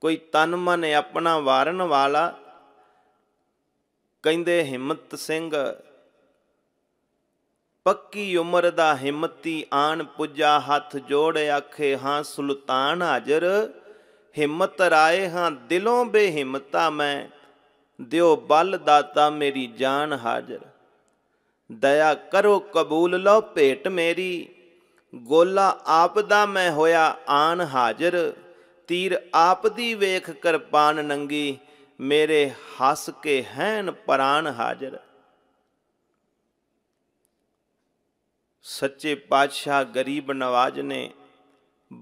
ਕੋਈ ਤਨ ਮਨ ਆਪਣਾ ਵਾਰਨ ਵਾਲਾ ਕਹਿੰਦੇ ਹਿੰਮਤ ਸਿੰਘ ਪੱਕੀ ਉਮਰ ਦਾ ਹਿੰਮਤੀ ਆਣ ਪੁੱਜਾ ਹੱਥ ਜੋੜ ਆਖੇ ਹਾਂ ਸੁਲਤਾਨ ਹਾਜ਼ਰ ਹਿੰਮਤ ਰਾਏ ਹਾਂ ਦਿਲੋਂ ਬੇਹਿੰਮਤਾ ਮੈਂ ਦਿਓ ਬਲ ਦਾਤਾ ਮੇਰੀ ਜਾਨ ਹਾਜ਼ਰ ਦਇਆ ਕਰੋ ਕਬੂਲ ਲਓ ਭੇਟ ਮੇਰੀ ਗੋਲਾ ਆਪ ਦਾ ਮੈਂ ਹੋਇਆ ਆਨ ਹਾਜ਼ਰ ਤੀਰ ਆਪ ਦੀ ਵੇਖ ਕਿਰਪਾਨ ਨੰਗੀ ਮੇਰੇ ਹੱਸ ਕੇ ਹੈਨ ਪ੍ਰਾਨ ਹਾਜ਼ਰ ਸੱਚੇ ਪਾਤਸ਼ਾਹ ਗਰੀਬ ਨਵਾਜ ਨੇ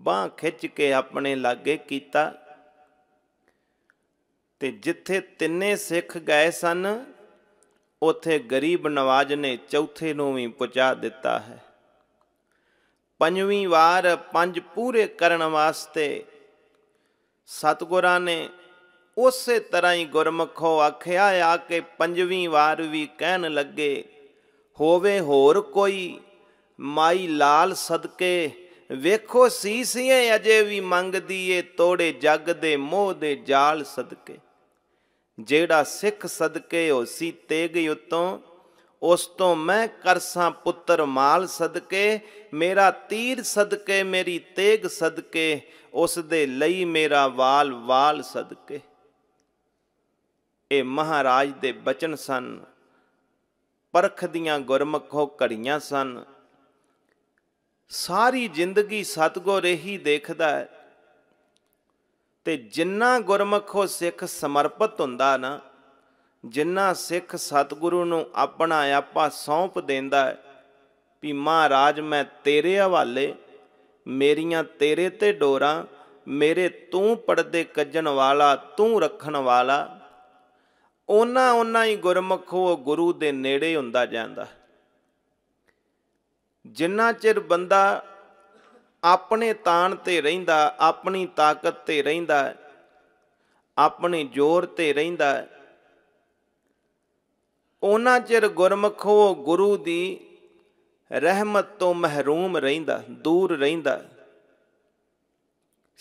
ਬਾਹ ਖਿੱਚ ਕੇ ਆਪਣੇ ਲਾਗੇ ਕੀਤਾ ਤੇ ਜਿੱਥੇ ਤਿੰਨੇ ਸਿੱਖ ਗਏ ਸਨ ਉਥੇ ਗਰੀਬ ਨਵਾਜ ਨੇ ਚੌਥੇ ਨੂੰ ਵੀ ਪਹੁੰਚਾ ਦਿੱਤਾ ਹੈ ਪੰਜਵੀਂ ਵਾਰ ਪੰਜ ਪੂਰੇ ਕਰਨ ਵਾਸਤੇ ਸਤਗੁਰਾਂ ਨੇ ਉਸੇ ਤਰ੍ਹਾਂ ਹੀ ਗੁਰਮਖੋ ਆਖਿਆ ਆ ਕੇ ਪੰਜਵੀਂ ਵਾਰ ਵੀ ਕਹਿਣ ਲੱਗੇ ਹੋਵੇ ਹੋਰ ਕੋਈ ਮਾਈ ਲਾਲ ਸਦਕੇ ਵੇਖੋ ਸੀਸੀਏ ਅਜੇ ਵੀ ਮੰਗਦੀ ਏ ਤੋੜੇ ਜੱਗ ਦੇ ਮੋਹ ਦੇ ਜਾਲ ਸਦਕੇ ਜਿਹੜਾ ਸਿੱਖ ਸਦਕੇ ਹੋਸੀ ਤੇਗ ਉਤੋਂ ਉਸ ਤੋਂ ਮੈਂ ਕਰਸਾਂ ਪੁੱਤਰ ਮਾਲ ਸਦਕੇ ਮੇਰਾ ਤੀਰ ਸਦਕੇ ਮੇਰੀ ਤੇਗ ਸਦਕੇ ਉਸ ਦੇ ਲਈ ਮੇਰਾ ਵਾਲ ਵਾਲ ਸਦਕੇ ਇਹ ਮਹਾਰਾਜ ਦੇ ਬਚਨ ਸਨ ਪਰਖ ਦੀਆਂ ਗੁਰਮਖੋ ਘੜੀਆਂ ਸਨ ਸਾਰੀ ਜ਼ਿੰਦਗੀ ਸਤਗੁਰ ਇਹੀ ਦੇਖਦਾ ਹੈ ਤੇ ਜਿੰਨਾ ਗੁਰਮਖੋ ਸਿੱਖ ਸਮਰਪਿਤ ਹੁੰਦਾ ਨਾ ਜਿੰਨਾ ਸਿੱਖ ਸਤਿਗੁਰੂ ਨੂੰ ਆਪਣਾ ਆਪਾ ਸੌਂਪ ਦਿੰਦਾ ਹੈ ਵੀ ਮਹਾਰਾਜ ਮੈਂ ਤੇਰੇ ਹਵਾਲੇ ਮੇਰੀਆਂ ਤੇਰੇ ਤੇ ਡੋਰਾਂ ਮੇਰੇ ਤੂੰ ਪਰਦੇ ਕੱਜਣ ਵਾਲਾ ਤੂੰ ਰੱਖਣ ਵਾਲਾ ਉਹਨਾਂ ਉਹਨਾਂ ਹੀ ਗੁਰਮਖੋ ਗੁਰੂ ਦੇ ਨੇੜੇ ਹੁੰਦਾ ਜਾਂਦਾ ਜਿੰਨਾ ਚਿਰ ਬੰਦਾ ਆਪਣੇ ਤਾਣ ਤੇ ਰਹਿੰਦਾ ਆਪਣੀ ਤਾਕਤ ਤੇ ਰਹਿੰਦਾ ਆਪਣੇ ਜ਼ੋਰ ਤੇ ਰਹਿੰਦਾ ਉਹਨਾਂ ਚਿਰ ਗੁਰਮਖੋ ਗੁਰੂ ਦੀ ਰਹਿਮਤ ਤੋਂ ਮਹਿਰੂਮ ਰਹਿੰਦਾ ਦੂਰ ਰਹਿੰਦਾ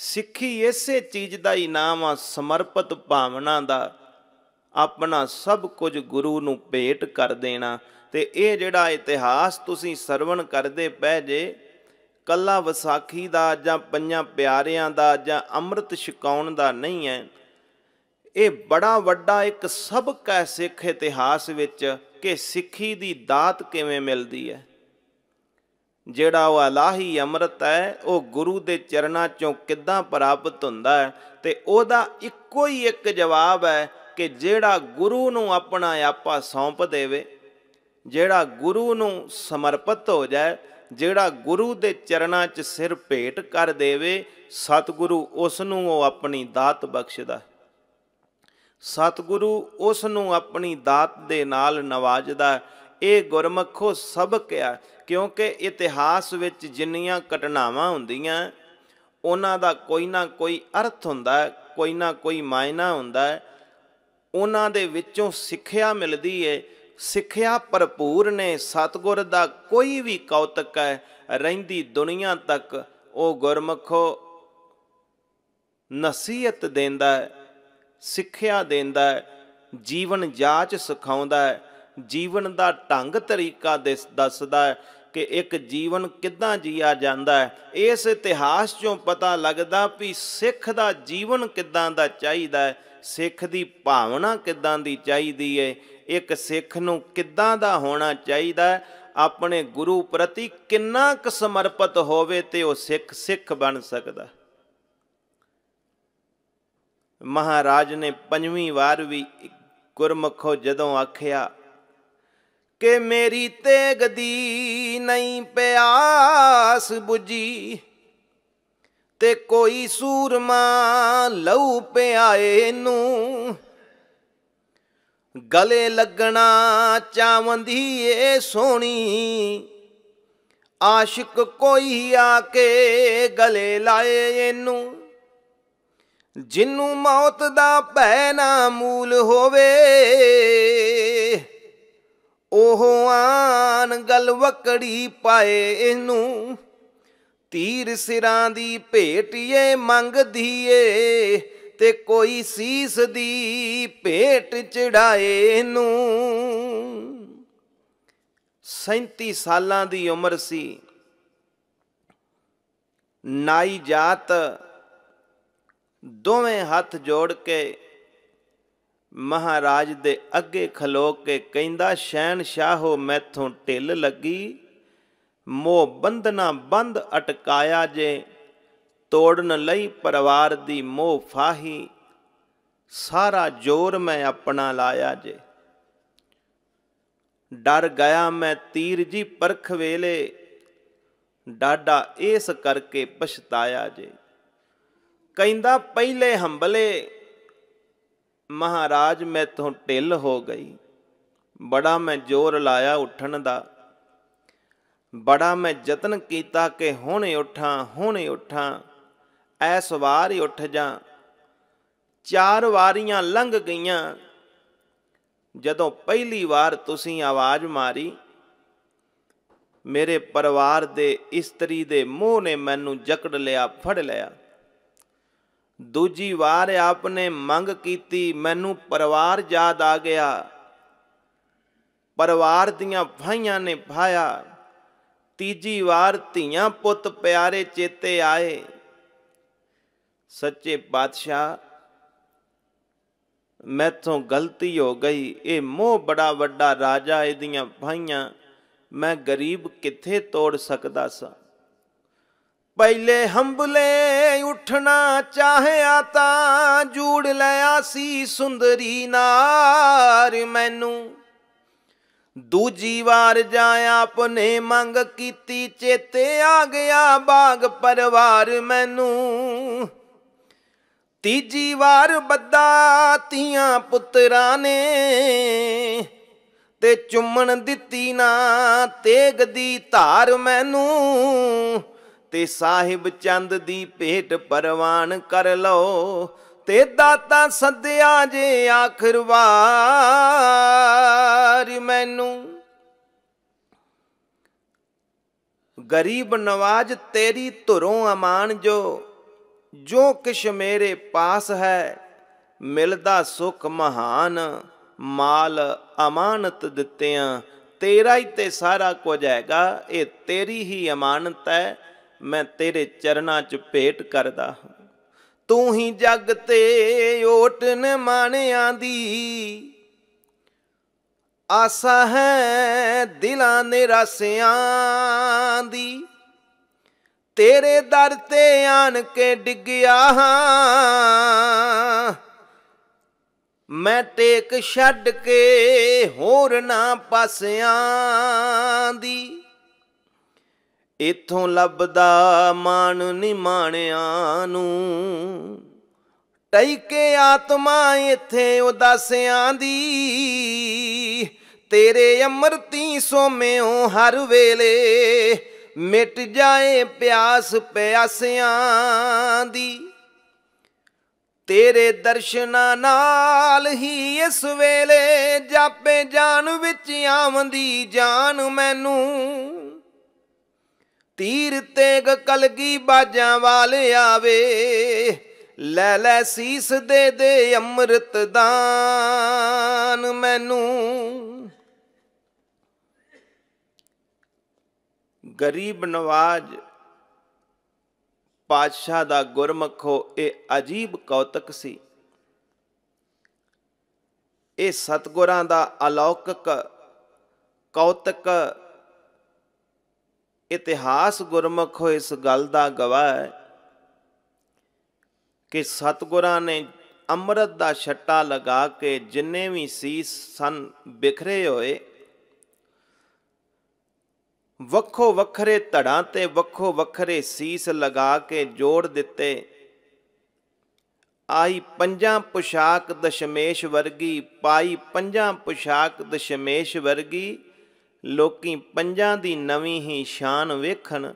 ਸਿੱਖੀ ਇਸੇ ਚੀਜ਼ ਦਾ ਹੀ ਨਾਮ ਆ ਸਮਰਪਿਤ ਭਾਵਨਾ ਦਾ ਆਪਣਾ ਸਭ ਕੁਝ ਗੁਰੂ ਨੂੰ ਭੇਟ ਕਰ ਦੇਣਾ ਤੇ ਇਹ ਜਿਹੜਾ ਇਤਿਹਾਸ ਤੁਸੀਂ ਸਰਵਣ ਕਰਦੇ ਪਏ ਜੇ ਕੱਲਾ ਵਿਸਾਖੀ ਦਾ ਜਾਂ ਪੰਜਾਂ ਪਿਆਰਿਆਂ ਦਾ ਜਾਂ ਅੰਮ੍ਰਿਤ ਛਕਾਉਣ ਦਾ ਨਹੀਂ ਹੈ ਇਹ ਬੜਾ ਵੱਡਾ ਇੱਕ ਸਬਕ ਹੈ ਸਿੱਖ ਇਤਿਹਾਸ ਵਿੱਚ ਕਿ ਸਿੱਖੀ ਦੀ ਦਾਤ ਕਿਵੇਂ ਮਿਲਦੀ ਹੈ ਜਿਹੜਾ ਉਹ ਅਲਾਹੀ ਅੰਮ੍ਰਿਤ ਹੈ ਉਹ ਗੁਰੂ ਦੇ ਚਰਨਾਂ ਚੋਂ ਕਿੱਦਾਂ ਪ੍ਰਾਪਤ ਹੁੰਦਾ ਹੈ ਤੇ ਉਹਦਾ ਇੱਕੋ ਹੀ ਇੱਕ ਜਵਾਬ ਹੈ ਕਿ ਜਿਹੜਾ ਗੁਰੂ ਨੂੰ ਆਪਣਾ ਆਪਾ ਸੌਂਪ ਦੇਵੇ ਜਿਹੜਾ ਗੁਰੂ ਨੂੰ ਸਮਰਪਿਤ ਹੋ ਜਾਏ ਜਿਹੜਾ ਗੁਰੂ ਦੇ ਚਰਨਾਂ 'ਚ ਸਿਰ ਭੇਟ ਕਰ ਦੇਵੇ ਸਤਿਗੁਰੂ ਉਸ ਨੂੰ ਉਹ ਆਪਣੀ ਦਾਤ ਬਖਸ਼ਦਾ ਸਤਿਗੁਰੂ ਉਸ ਨੂੰ ਆਪਣੀ ਦਾਤ ਦੇ ਨਾਲ ਨਵਾਜਦਾ ਇਹ ਗੁਰਮਖੋ ਸਬਕ ਆ ਕਿਉਂਕਿ ਇਤਿਹਾਸ ਵਿੱਚ ਜਿੰਨੀਆਂ ਘਟਨਾਵਾਂ ਹੁੰਦੀਆਂ ਉਹਨਾਂ ਦਾ ਕੋਈ ਨਾ ਕੋਈ ਅਰਥ ਹੁੰਦਾ ਕੋਈ ਨਾ ਕੋਈ ਮਾਇਨਾ ਹੁੰਦਾ ਉਹਨਾਂ ਦੇ ਵਿੱਚੋਂ ਸਿੱਖਿਆ ਮਿਲਦੀ ਏ ਸਿੱਖਿਆ ਭਰਪੂਰ ਨੇ ਸਤਗੁਰ ਦਾ ਕੋਈ ਵੀ ਕੌਤਕ ਹੈ ਰਹਿੰਦੀ ਦੁਨੀਆ ਤੱਕ ਉਹ ਗੁਰਮਖੋ ਨਸੀਹਤ ਦਿੰਦਾ ਹੈ ਸਿੱਖਿਆ ਦਿੰਦਾ ਹੈ ਜੀਵਨ ਜਾਚ ਸਿਖਾਉਂਦਾ ਹੈ ਜੀਵਨ ਦਾ ਢੰਗ ਤਰੀਕਾ ਦੱਸਦਾ ਹੈ ਕਿ ਇੱਕ ਜੀਵਨ ਕਿੱਦਾਂ ਜੀਆ ਜਾਂਦਾ ਹੈ ਇਸ ਇਤਿਹਾਸ ਚੋਂ ਪਤਾ ਲੱਗਦਾ ਵੀ ਸਿੱਖ ਦਾ ਜੀਵਨ ਕਿੱਦਾਂ ਦਾ ਚਾਹੀਦਾ ਹੈ ਸਿੱਖ ਦੀ ਭਾਵਨਾ ਕਿੱਦਾਂ ਦੀ ਚਾਹੀਦੀ ਹੈ ਇੱਕ ਸਿੱਖ ਨੂੰ ਕਿੱਦਾਂ ਦਾ ਹੋਣਾ ਚਾਹੀਦਾ ਆਪਣੇ ਗੁਰੂ ਪ੍ਰਤੀ ਕਿੰਨਾ ਕੁ ਸਮਰਪਿਤ ਹੋਵੇ ਤੇ ਉਹ ਸਿੱਖ ਸਿੱਖ ਬਣ ਸਕਦਾ ਮਹਾਰਾਜ ਨੇ ਪੰਜਵੀਂ ਵਾਰ ਵੀ ਗੁਰਮਖੋ ਜਦੋਂ ਆਖਿਆ ਕਿ ਮੇਰੀ ਤੇਗ ਦੀ ਨਹੀਂ ਪਿਆਸ 부ਜੀ ਤੇ ਕੋਈ ਸੂਰਮਾ ਲਉ ਪਿਆਏ ਨੂੰ ਗਲੇ ਲੱਗਣਾ ਚਾਵੰਦੀ ਏ ਸੋਣੀ ਆਸ਼ਿਕ ਕੋਈ ਆ ਕੇ ਗਲੇ ਲਾਏ ਇਹਨੂੰ ਜਿੰਨੂੰ ਮੌਤ ਦਾ ਭੈ ਨਾ ਮੂਲ ਹੋਵੇ ਉਹ ਆਨ ਗਲ ਵਕੜੀ ਪਾਏ ਇਹਨੂੰ ਤੀਰ ਸਿਰਾਂ ਦੀ ਭੇਟੀਏ ਮੰਗਦੀ ਏ ਤੇ ਕੋਈ ਸੀਸ ਦੀ ਭੇਟ ਚੜਾਏ ਨੂੰ 37 ਸਾਲਾਂ ਦੀ ਉਮਰ ਸੀ ਨਾਈ ਜਾਤ ਦੋਵੇਂ ਹੱਥ ਜੋੜ ਕੇ ਮਹਾਰਾਜ ਦੇ ਅੱਗੇ ਖਲੋ ਕੇ ਕਹਿੰਦਾ ਸ਼ੈਨ ਸ਼ਾਹੋ ਮੈਥੋਂ ਢਿੱਲ ਲੱਗੀ ਮੋਹ ਬੰਧਨਾ ਬੰਦ ਅਟਕਾਇਆ ਜੇ ਤੋੜਨ ਲਈ ਪਰਿਵਾਰ ਦੀ ਮੋਹ ਫਾਹੀ ਸਾਰਾ ਜੋਰ ਮੈਂ ਆਪਣਾ ਲਾਇਆ ਜੇ ਡਰ ਗਿਆ ਮੈਂ ਤੀਰ ਜੀ ਪਰਖ ਵੇਲੇ ਡਾਡਾ ਇਸ ਕਰਕੇ ਪਛਤਾਇਆ ਜੇ ਕਹਿੰਦਾ ਪਹਿਲੇ ਹੰਬਲੇ ਮਹਾਰਾਜ ਮੈਂ ਤੋਂ ਢਿੱਲ ਹੋ ਗਈ ਬੜਾ ਮੈਂ ਜ਼ੋਰ ਲਾਇਆ ਉੱਠਣ ਦਾ ਬੜਾ ਮੈਂ ਯਤਨ ਕੀਤਾ ਕਿ ਹੁਣੇ ਉੱਠਾਂ ਹੁਣੇ ਉੱਠਾਂ ਐਸ ਵਾਰ ਹੀ ਉੱਠ ਜਾ ਚਾਰ ਵਾਰੀਆਂ ਲੰਘ ਗਈਆਂ ਜਦੋਂ ਪਹਿਲੀ ਵਾਰ ਤੁਸੀਂ ਆਵਾਜ਼ ਮਾਰੀ ਮੇਰੇ ਪਰਿਵਾਰ ਦੇ ਇਸਤਰੀ ਦੇ ਮੂੰਹ ਨੇ ਮੈਨੂੰ ਜਕੜ ਲਿਆ ਫੜ ਲਿਆ ਦੂਜੀ ਵਾਰ ਆਪਨੇ ਮੰਗ ਕੀਤੀ ਮੈਨੂੰ ਪਰਿਵਾਰ ਯਾਦ ਆ ਗਿਆ ਪਰਿਵਾਰ ਦੀਆਂ ਭਾਈਆਂ ਨੇ ਭਾਇਆ ਤੀਜੀ ਵਾਰ ਧੀਆਂ ਪੁੱਤ ਪਿਆਰੇ ਚੇਤੇ ਆਏ ਸੱਚੇ ਪਾਤਸ਼ਾਹ ਮੈਥੋਂ ਗਲਤੀ ਹੋ ਗਈ ਇਹ ਮੋਹ ਬੜਾ ਵੱਡਾ ਰਾਜਾ ਇਹਦੀਆਂ ਭਾਈਆਂ ਮੈਂ ਗਰੀਬ ਕਿੱਥੇ ਤੋੜ ਸਕਦਾ ਸਾਂ ਪਹਿਲੇ ਹੰਬਲੇ ਉੱਠਣਾ ਚਾਹਿਆ ਤਾਂ ਜੂੜ ਲਿਆ ਸੀ ਸੁੰਦਰੀ ਨਾਰ ਮੈਨੂੰ ਦੂਜੀ ਵਾਰ ਜਾ ਆਪਨੇ ਮੰਗ ਕੀਤੀ ਚੇਤੇ ਆ ਗਿਆ ਬਾਗ ਪਰਵਾਰ ਮੈਨੂੰ ਤੀਜੀ ਵਾਰ ਬੱਦਾ ਤੀਆਂ ਪੁੱਤਰਾਂ ਨੇ ਤੇ ਚੁੰਮਣ ਦਿੱਤੀ ਨਾ ਤੇਗ ਦੀ ਧਾਰ ਮੈਨੂੰ ਤੇ ਸਾਹਿਬ ਚੰਦ ਦੀ ਭੇਟ ਪਰਵਾਨ ਕਰ ਲਓ ਤੇ ਦਾਤਾ ਸੱਦਿਆ ਜੇ ਆਖਿਰ ਵਾਰ ਮੈਨੂੰ ਗਰੀਬ ਨਵਾਜ ਤੇਰੀ ਧਰੋਂ ਅਮਾਨ ਜੋ ਜੋ ਕਿਛ ਮੇਰੇ ਪਾਸ ਹੈ ਮਿਲਦਾ ਸੁਖ ਮਹਾਨ ਮਾਲ ਅਮਾਨਤ ਦਿੱਤਿਆਂ ਤੇਰਾ ਹੀ ਤੇ ਸਾਰਾ ਕੁਝ ਹੈਗਾ ਇਹ ਤੇਰੀ ਹੀ ਅਮਾਨਤ ਹੈ ਮੈਂ ਤੇਰੇ ਚਰਨਾਂ 'ਚ ਭੇਟ ਕਰਦਾ ਹਾਂ ਤੂੰ ਹੀ ਜਗ ਤੇ ਓਟਨ ਮਾਨਿਆਂ ਦੀ ਆਸਾ ਹੈ ਦਿਲਾਂ ਨਿਰਾਸਿਆਂ ਦੀ ਤੇਰੇ ਦਰ ਤੇ ਆਣ ਕੇ ਡਿੱਗਿਆ ਹਾਂ ਮੈਂ ਟੇਕ ਛੱਡ ਕੇ ਹੋਰ ਨਾ ਪਾਸਿਆਂ ਦੀ ਇਥੋਂ ਲੱਭਦਾ ਮਾਨ ਮਾਣਿਆਂ ਨੂੰ ਕੇ ਆਤਮਾ ਇਥੇ ਉਦਾਸਿਆਂ ਦੀ ਤੇਰੇ ਅਮਰਤੀ ਸੋਮਿਓ ਹਰ ਵੇਲੇ ਮਿਟ ਜਾਏ ਪਿਆਸ ਪਿਆਸਿਆਂ ਦੀ ਤੇਰੇ ਦਰਸ਼ਨਾਂ ਨਾਲ ਹੀ ਇਸ ਵੇਲੇ ਜਾਪੇ ਜਾਨ ਵਿੱਚ ਆਵੰਦੀ ਜਾਨ ਮੈਨੂੰ ਤੀਰ ਤੇਗ ਕਲਗੀ ਬਾਜਾਂ ਵਾਲ ਆਵੇ ਲੈ ਲੈ ਸੀਸ ਦੇ ਦੇ ਅੰਮ੍ਰਿਤ ਦਾਨ ਮੈਨੂੰ ਗਰੀਬ ਨਵਾਜ ਪਾਤਸ਼ਾਹ ਦਾ ਗੁਰਮਖੋ ਇਹ ਅਜੀਬ ਕੌਤਕ ਸੀ ਇਹ ਸਤਗੁਰਾਂ ਦਾ ਅਲੌਕਿਕ ਕੌਤਕ ਇਤਿਹਾਸ ਗੁਰਮਖੋ ਇਸ ਗੱਲ ਦਾ ਗਵਾਹ ਹੈ ਕਿ ਸਤਗੁਰਾਂ ਨੇ ਅੰਮ੍ਰਿਤ ਦਾ ਛੱਟਾ ਲਗਾ ਕੇ ਜਿੰਨੇ ਵੀ ਸੀਸ ਸਨ ਬਿਖਰੇ ਹੋਏ ਵੱਖੋ ਵੱਖਰੇ ਧੜਾਂ ਤੇ ਵੱਖੋ ਵੱਖਰੇ ਸੀਸ ਲਗਾ ਕੇ ਜੋੜ ਦਿੱਤੇ ਆਈ ਪੰਜਾਂ ਪੁਸ਼ਾਕ ਦਸ਼ਮੇਸ਼ ਵਰਗੀ ਪਾਈ ਪੰਜਾਂ ਪੁਸ਼ਾਕ ਦਸ਼ਮੇਸ਼ ਵਰਗੀ ਲੋਕੀ ਪੰਜਾਂ ਦੀ ਨਵੀਂ ਹੀ ਸ਼ਾਨ ਵੇਖਣ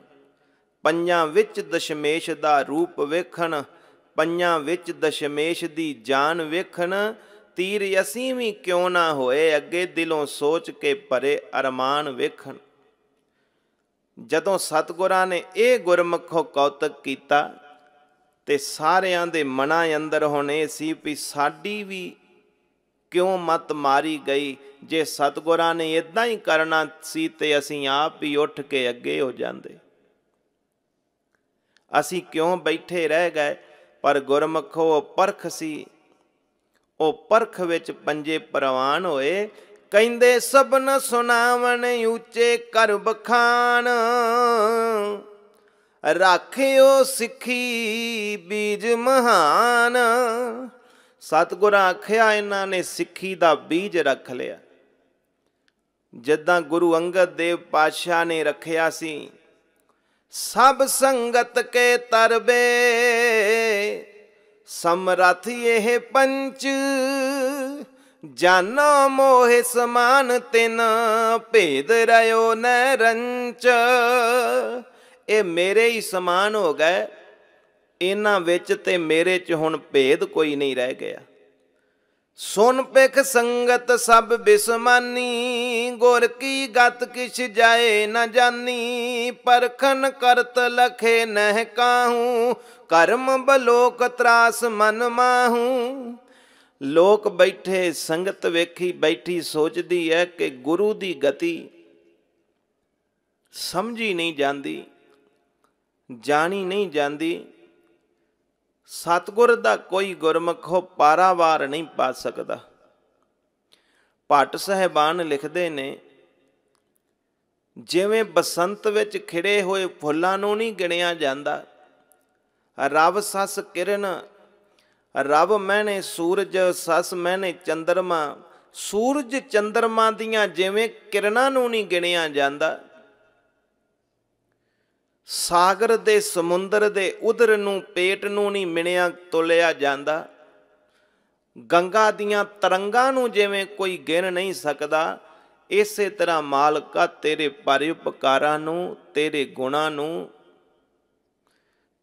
ਪੰਜਾਂ ਵਿੱਚ ਦਸ਼ਮੇਸ਼ ਦਾ ਰੂਪ ਵੇਖਣ ਪੰਜਾਂ ਵਿੱਚ ਦਸ਼ਮੇਸ਼ ਦੀ ਜਾਨ ਵੇਖਣ ਤੀਰ ਅਸੀਂ ਵੀ ਕਿਉਂ ਨਾ ਹੋਏ ਅੱਗੇ ਦਿਲੋਂ ਸੋਚ ਕੇ ਭਰੇ ਅਰਮਾਨ ਵੇਖਣ ਜਦੋਂ ਸਤਗੁਰਾਂ ਨੇ ਇਹ ਗੁਰਮਖੋ ਕੌਤਕ ਕੀਤਾ ਤੇ ਸਾਰਿਆਂ ਦੇ ਮਨਾਂ ਅੰਦਰ ਹੋਣੇ ਸੀ ਵੀ ਸਾਡੀ ਵੀ ਕਿਉਂ ਮਤ ਮਾਰੀ ਗਈ ਜੇ ਸਤਗੁਰਾਂ ਨੇ ਇਦਾਂ ਹੀ ਕਰਨਾ ਸੀ ਤੇ ਅਸੀਂ ਆਪ ਹੀ ਉੱਠ ਕੇ ਅੱਗੇ ਹੋ ਜਾਂਦੇ ਅਸੀਂ ਕਿਉਂ ਬੈਠੇ ਰਹਿ ਗਏ ਪਰ ਗੁਰਮਖੋ ਪਰਖ ਸੀ ਉਹ ਪਰਖ ਵਿੱਚ ਪੰਜੇ ਪ੍ਰਵਾਨ ਹੋਏ ਕਹਿੰਦੇ ਸਭਨ ਸੁਣਾਵਣ ਉੱਚੇ ਕਰ ਬਖਾਨ ਰੱਖਿਓ ਸਿੱਖੀ ਬੀਜ ਮਹਾਨ ਸਤਗੁਰ ਆਖਿਆ ਇਹਨਾਂ ਨੇ ਸਿੱਖੀ ਦਾ ਬੀਜ ਰੱਖ ਲਿਆ ਜਦਾਂ ਗੁਰੂ ਅੰਗਦ ਦੇਵ ਪਾਤਸ਼ਾਹ ਨੇ ਰੱਖਿਆ ਸੀ ਸਭ ਸੰਗਤ ਕੇ ਤਰਬੇ ਸਮਰਥ ਇਹ ਪੰਚ ਜਾਨਾ ਮੋਹਿ ਸਮਾਨ ਤਿਨ ਭੇਦ ਰਿਓ ਨਰੰਚ ਇਹ ਮੇਰੇ ਹੀ ਸਮਾਨ ਹੋ ਗਏ ਇਹਨਾਂ ਵਿੱਚ ਤੇ ਮੇਰੇ ਚ ਹੁਣ ਭੇਦ ਕੋਈ ਨਹੀਂ ਰਹਿ ਗਿਆ ਸੁਨ ਪਖ ਸੰਗਤ ਸਭ ਬਿਸਮਾਨੀ ਗੁਰ ਕੀ ਗਤ ਕਿਛ ਜਾਏ ਨਾ ਜਾਨੀ ਪਰਖਨ ਕਰਤ ਲਖੇ ਨਹਿ ਕਾਹੂ ਕਰਮ ਬਲੋਕ ਤਰਾਸ ਮਨ ਮਾਹੂ ਲੋਕ ਬੈਠੇ ਸੰਗਤ ਵੇਖੀ ਬੈਠੀ ਸੋਚਦੀ ਹੈ ਕਿ ਗੁਰੂ ਦੀ ਗਤੀ ਸਮਝੀ ਨਹੀਂ ਜਾਂਦੀ ਜਾਣੀ ਨਹੀਂ ਜਾਂਦੀ ਸਤਗੁਰ ਦਾ ਕੋਈ ਗੁਰਮਖੋ ਪਾਰਾਵਾਰ ਨਹੀਂ ਪਾ ਸਕਦਾ ਪਟ ਸਹਿਬਾਨ ਲਿਖਦੇ ਨੇ ਜਿਵੇਂ ਬਸੰਤ ਵਿੱਚ ਖਿੜੇ ਹੋਏ ਫੁੱਲਾਂ ਨੂੰ ਨਹੀਂ ਗਿਣਿਆ ਜਾਂਦਾ ਰਵ ਸਸ ਕਿਰਨ ਰਬ ਮਹਿਨੇ ਸੂਰਜ ਸਸ ਮਹਿਨੇ ਚੰਦਰਮਾ ਸੂਰਜ ਚੰਦਰਮਾ ਦੀਆਂ ਜਿਵੇਂ ਕਿਰਨਾਂ ਨੂੰ ਨਹੀਂ ਗਿਣਿਆ ਜਾਂਦਾ ਸਾਗਰ ਦੇ ਸਮੁੰਦਰ ਦੇ ਉਧਰ ਨੂੰ ਪੇਟ ਨੂੰ ਨਹੀਂ ਮਿਣਿਆ ਤੋਲਿਆ ਜਾਂਦਾ ਗੰਗਾ ਦੀਆਂ ਤਰੰਗਾਂ ਨੂੰ ਜਿਵੇਂ ਕੋਈ ਗਿਣ ਨਹੀਂ ਸਕਦਾ ਇਸੇ ਤਰ੍ਹਾਂ ਮਾਲਕਾ ਤੇਰੇ ਪਰਉਪਕਾਰਾਂ ਨੂੰ ਤੇਰੇ ਗੁਣਾਂ ਨੂੰ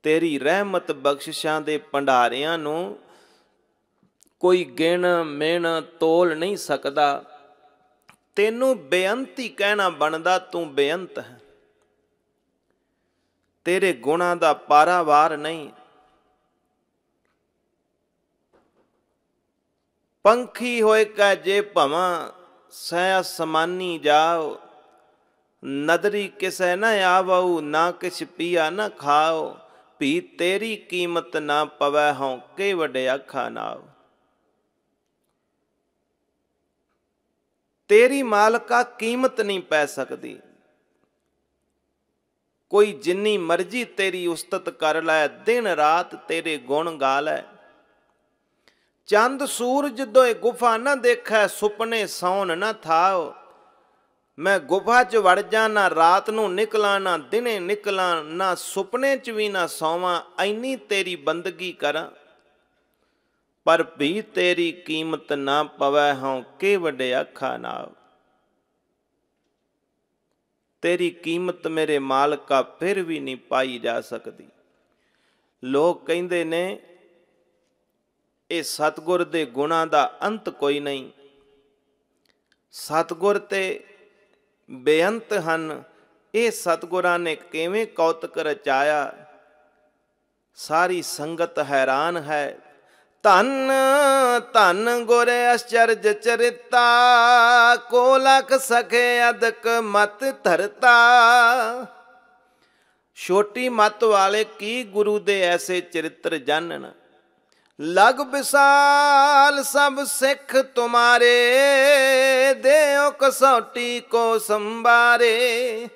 ਤੇਰੀ ਰਹਿਮਤ ਬਖਸ਼ਿਸ਼ਾਂ ਦੇ ਭੰਡਾਰਿਆਂ ਨੂੰ ਕੋਈ ਗਿਣ ਮਿਣ ਤੋਲ ਨਹੀਂ ਸਕਦਾ ਤੈਨੂੰ ਬੇਅੰਤੀ ਕਹਿਣਾ ਬਣਦਾ ਤੂੰ ਬੇਅੰਤ ਹੈ ਤੇਰੇ ਗੁਣਾ ਦਾ ਪਾਰਾਵਾਰ ਨਹੀਂ ਪੰਖੀ ਹੋਏ ਕਾ ਜੇ ਭਵਾਂ ਸੈ ਅਸਮਾਨੀ ਜਾਓ ਨਦਰੀ ਕਿਸੈ ਨਾ ਆਵਉ ਨਾ ਕਿਛ ਪੀਆ ਨਾ ਖਾਓ ਭੀ ਤੇਰੀ ਕੀਮਤ ਨਾ ਪਵੈ ਕੇ ਵਡੇ ਅੱਖਾਂ ਨਾਵ ਤੇਰੀ ਮਾਲਕਾ ਕੀਮਤ ਨਹੀਂ ਪੈ ਸਕਦੀ ਕੋਈ ਜਿੰਨੀ ਮਰਜ਼ੀ ਤੇਰੀ ਉਸਤਤ ਕਰ ਲੈ ਦਿਨ ਰਾਤ ਤੇਰੇ ਗੁਣ ਗਾ ਲੈ ਚੰਦ ਸੂਰਜ ਦੋਏ ਗੁਫਾ ਨਾ ਦੇਖੈ ਸੁਪਨੇ ਸੌਣ ਨਾ ਥਾਓ ਮੈਂ ਗੁਫਾ 'ਚ ਵੜ ਜਾ ਨਾ ਰਾਤ ਨੂੰ ਨਿਕਲਾਂ ਨਾ ਦਿਨੇ ਨਿਕਲਾਂ ਨਾ ਸੁਪਨੇ 'ਚ ਵੀ ਨਾ ਸੌਵਾਂ ਐਨੀ ਤੇਰੀ ਬੰਦਗੀ ਕਰਾਂ ਪਰ ਵੀ ਤੇਰੀ ਕੀਮਤ ਨਾ ਪਵੈ ਹਉ ਕੇ ਵੱਡੇ ਅੱਖਾਂ ਨਾਲ ਤੇਰੀ ਕੀਮਤ ਮੇਰੇ ਮਾਲਕਾ ਫਿਰ ਵੀ ਨਹੀਂ ਪਾਈ ਜਾ ਸਕਦੀ ਲੋਕ ਕਹਿੰਦੇ ਨੇ ਇਹ ਸਤਗੁਰ ਦੇ ਗੁਣਾਂ ਦਾ ਅੰਤ ਕੋਈ ਨਹੀਂ ਸਤਗੁਰ ਤੇ ਬੇਅੰਤ ਹਨ ਇਹ ਸਤਗੁਰਾਂ ਨੇ ਕਿਵੇਂ ਕੌਤਕ ਰਚਾਇਆ ਸਾਰੀ ਸੰਗਤ ਹੈਰਾਨ ਹੈ ਧੰਨ ਧੰਨ ਗੁਰ ਅਚਰਜ ਚਰਿਤਾ ਕੋ ਲਖ ਸਕੇ ਅਦਕ ਮਤ ਧਰਤਾ ਛੋਟੀ ਮਤ ਵਾਲੇ ਕੀ ਗੁਰੂ ਦੇ ਐਸੇ ਚਰਿੱਤਰ ਜਾਣਨ ਲਗ ਵਿਸਾਲ ਸਭ ਸਿੱਖ ਤੁਮਾਰੇ ਦੇਓ ਕਸੌਟੀ ਕੋ ਸੰਭਾਰੇ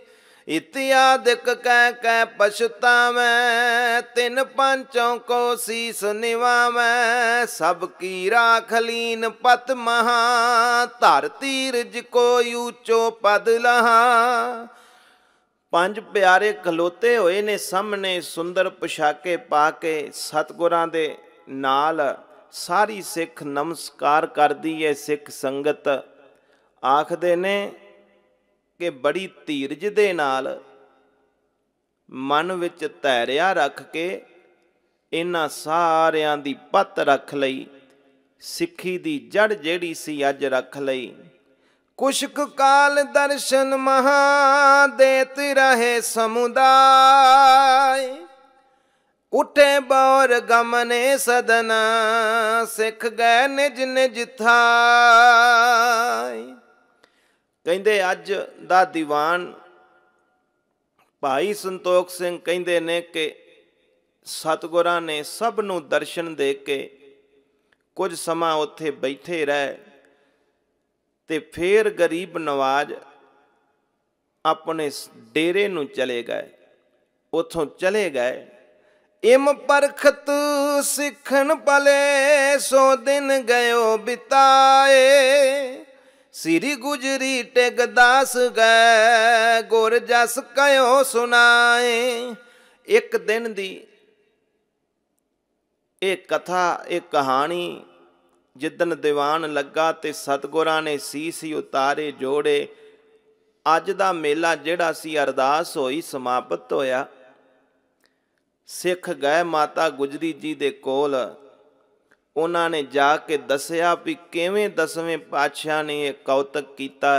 ਦਿਕ ਕਹਿ ਕਹਿ ਪਛਤਾਵੈ ਤਿੰਨ ਪੰਚੋਂ ਕੋ ਸੀਸ ਨਿਵਾਵੈ ਸਭ ਕੀ ਰਾਖਲੀਨ ਪਤ ਮਹਾ ਧਰ ਤੀਰਜ ਕੋ ਊਚੋ ਪਦ ਲਹਾ ਪੰਜ ਪਿਆਰੇ ਖਲੋਤੇ ਹੋਏ ਨੇ ਸਾਹਮਣੇ ਸੁੰਦਰ ਪੁਸ਼ਾਕੇ ਪਾ ਕੇ ਸਤਗੁਰਾਂ ਦੇ ਨਾਲ ਸਾਰੀ ਸਿੱਖ ਨਮਸਕਾਰ ਕਰਦੀ ਹੈ ਸਿੱਖ ਸੰਗਤ ਆਖਦੇ ਨੇ ਕਿ ਬੜੀ ਧੀਰਜ ਦੇ ਨਾਲ ਮਨ ਵਿੱਚ ਧੈਰਿਆ ਰੱਖ ਕੇ ਇਹਨਾਂ ਸਾਰਿਆਂ ਦੀ ਪੱਤ ਰੱਖ ਲਈ ਸਿੱਖੀ ਦੀ ਜੜ ਜਿਹੜੀ ਸੀ ਅੱਜ ਰੱਖ ਲਈ ਕੁਸ਼ਕ ਕਾਲ ਦਰਸ਼ਨ ਮਹਾ ਦੇਤ ਰਹੇ ਸਮੁਦਾਇ ਉਠੇ ਬੌਰ ਗਮਨੇ ਸਦਨ ਸਿੱਖ ਗਏ ਨਿਜ ਨਿਜ ਥਾਈ ਕਹਿੰਦੇ ਅੱਜ ਦਾ ਦੀਵਾਨ ਭਾਈ ਸੰਤੋਖ ਸਿੰਘ ਕਹਿੰਦੇ ਨੇ ਕਿ ਸਤਗੁਰਾਂ ਨੇ ਸਭ ਨੂੰ ਦਰਸ਼ਨ ਦੇ ਕੇ ਕੁਝ ਸਮਾਂ ਉੱਥੇ ਬੈਠੇ ਰਹਿ ਤੇ ਫੇਰ ਗਰੀਬ ਨਵਾਜ ਆਪਣੇ ਡੇਰੇ ਨੂੰ ਚਲੇ ਗਏ ਉਥੋਂ ਚਲੇ ਗਏ ਇਮ ਪਰਖਤ ਸਿੱਖਣ ਪਲੇ ਸੋ ਦਿਨ ਗਇਓ ਬਿਤਾਏ ਸ੍ਰੀ ਗੁਜਰੀ ਟਿਕ ਦਾਸ ਗਏ ਗੁਰ ਜਸ ਕਇਓ ਸੁਨਾਏ ਇੱਕ ਦਿਨ ਦੀ ਇਹ ਕਥਾ ਇਹ ਕਹਾਣੀ ਜਿੱਦਨ ਦੀਵਾਨ ਲੱਗਾ ਤੇ ਸਤਗੁਰਾਂ ਨੇ ਸੀਸ ਹੀ ਉਤਾਰੇ ਜੋੜੇ ਅੱਜ ਦਾ ਮੇਲਾ ਜਿਹੜਾ ਸੀ ਅਰਦਾਸ ਹੋਈ ਸਮਾਪਤ ਹੋਇਆ ਸਿੱਖ ਗਏ ਮਾਤਾ ਗੁਜਰੀ ਜੀ ਦੇ ਕੋਲ ਉਹਨਾਂ ਨੇ ਜਾ ਕੇ ਦੱਸਿਆ ਵੀ ਕਿਵੇਂ ਦਸਵੇਂ ਪਾਤਸ਼ਾਹ ਨੇ ਇਹ ਕੌਤਕ ਕੀਤਾ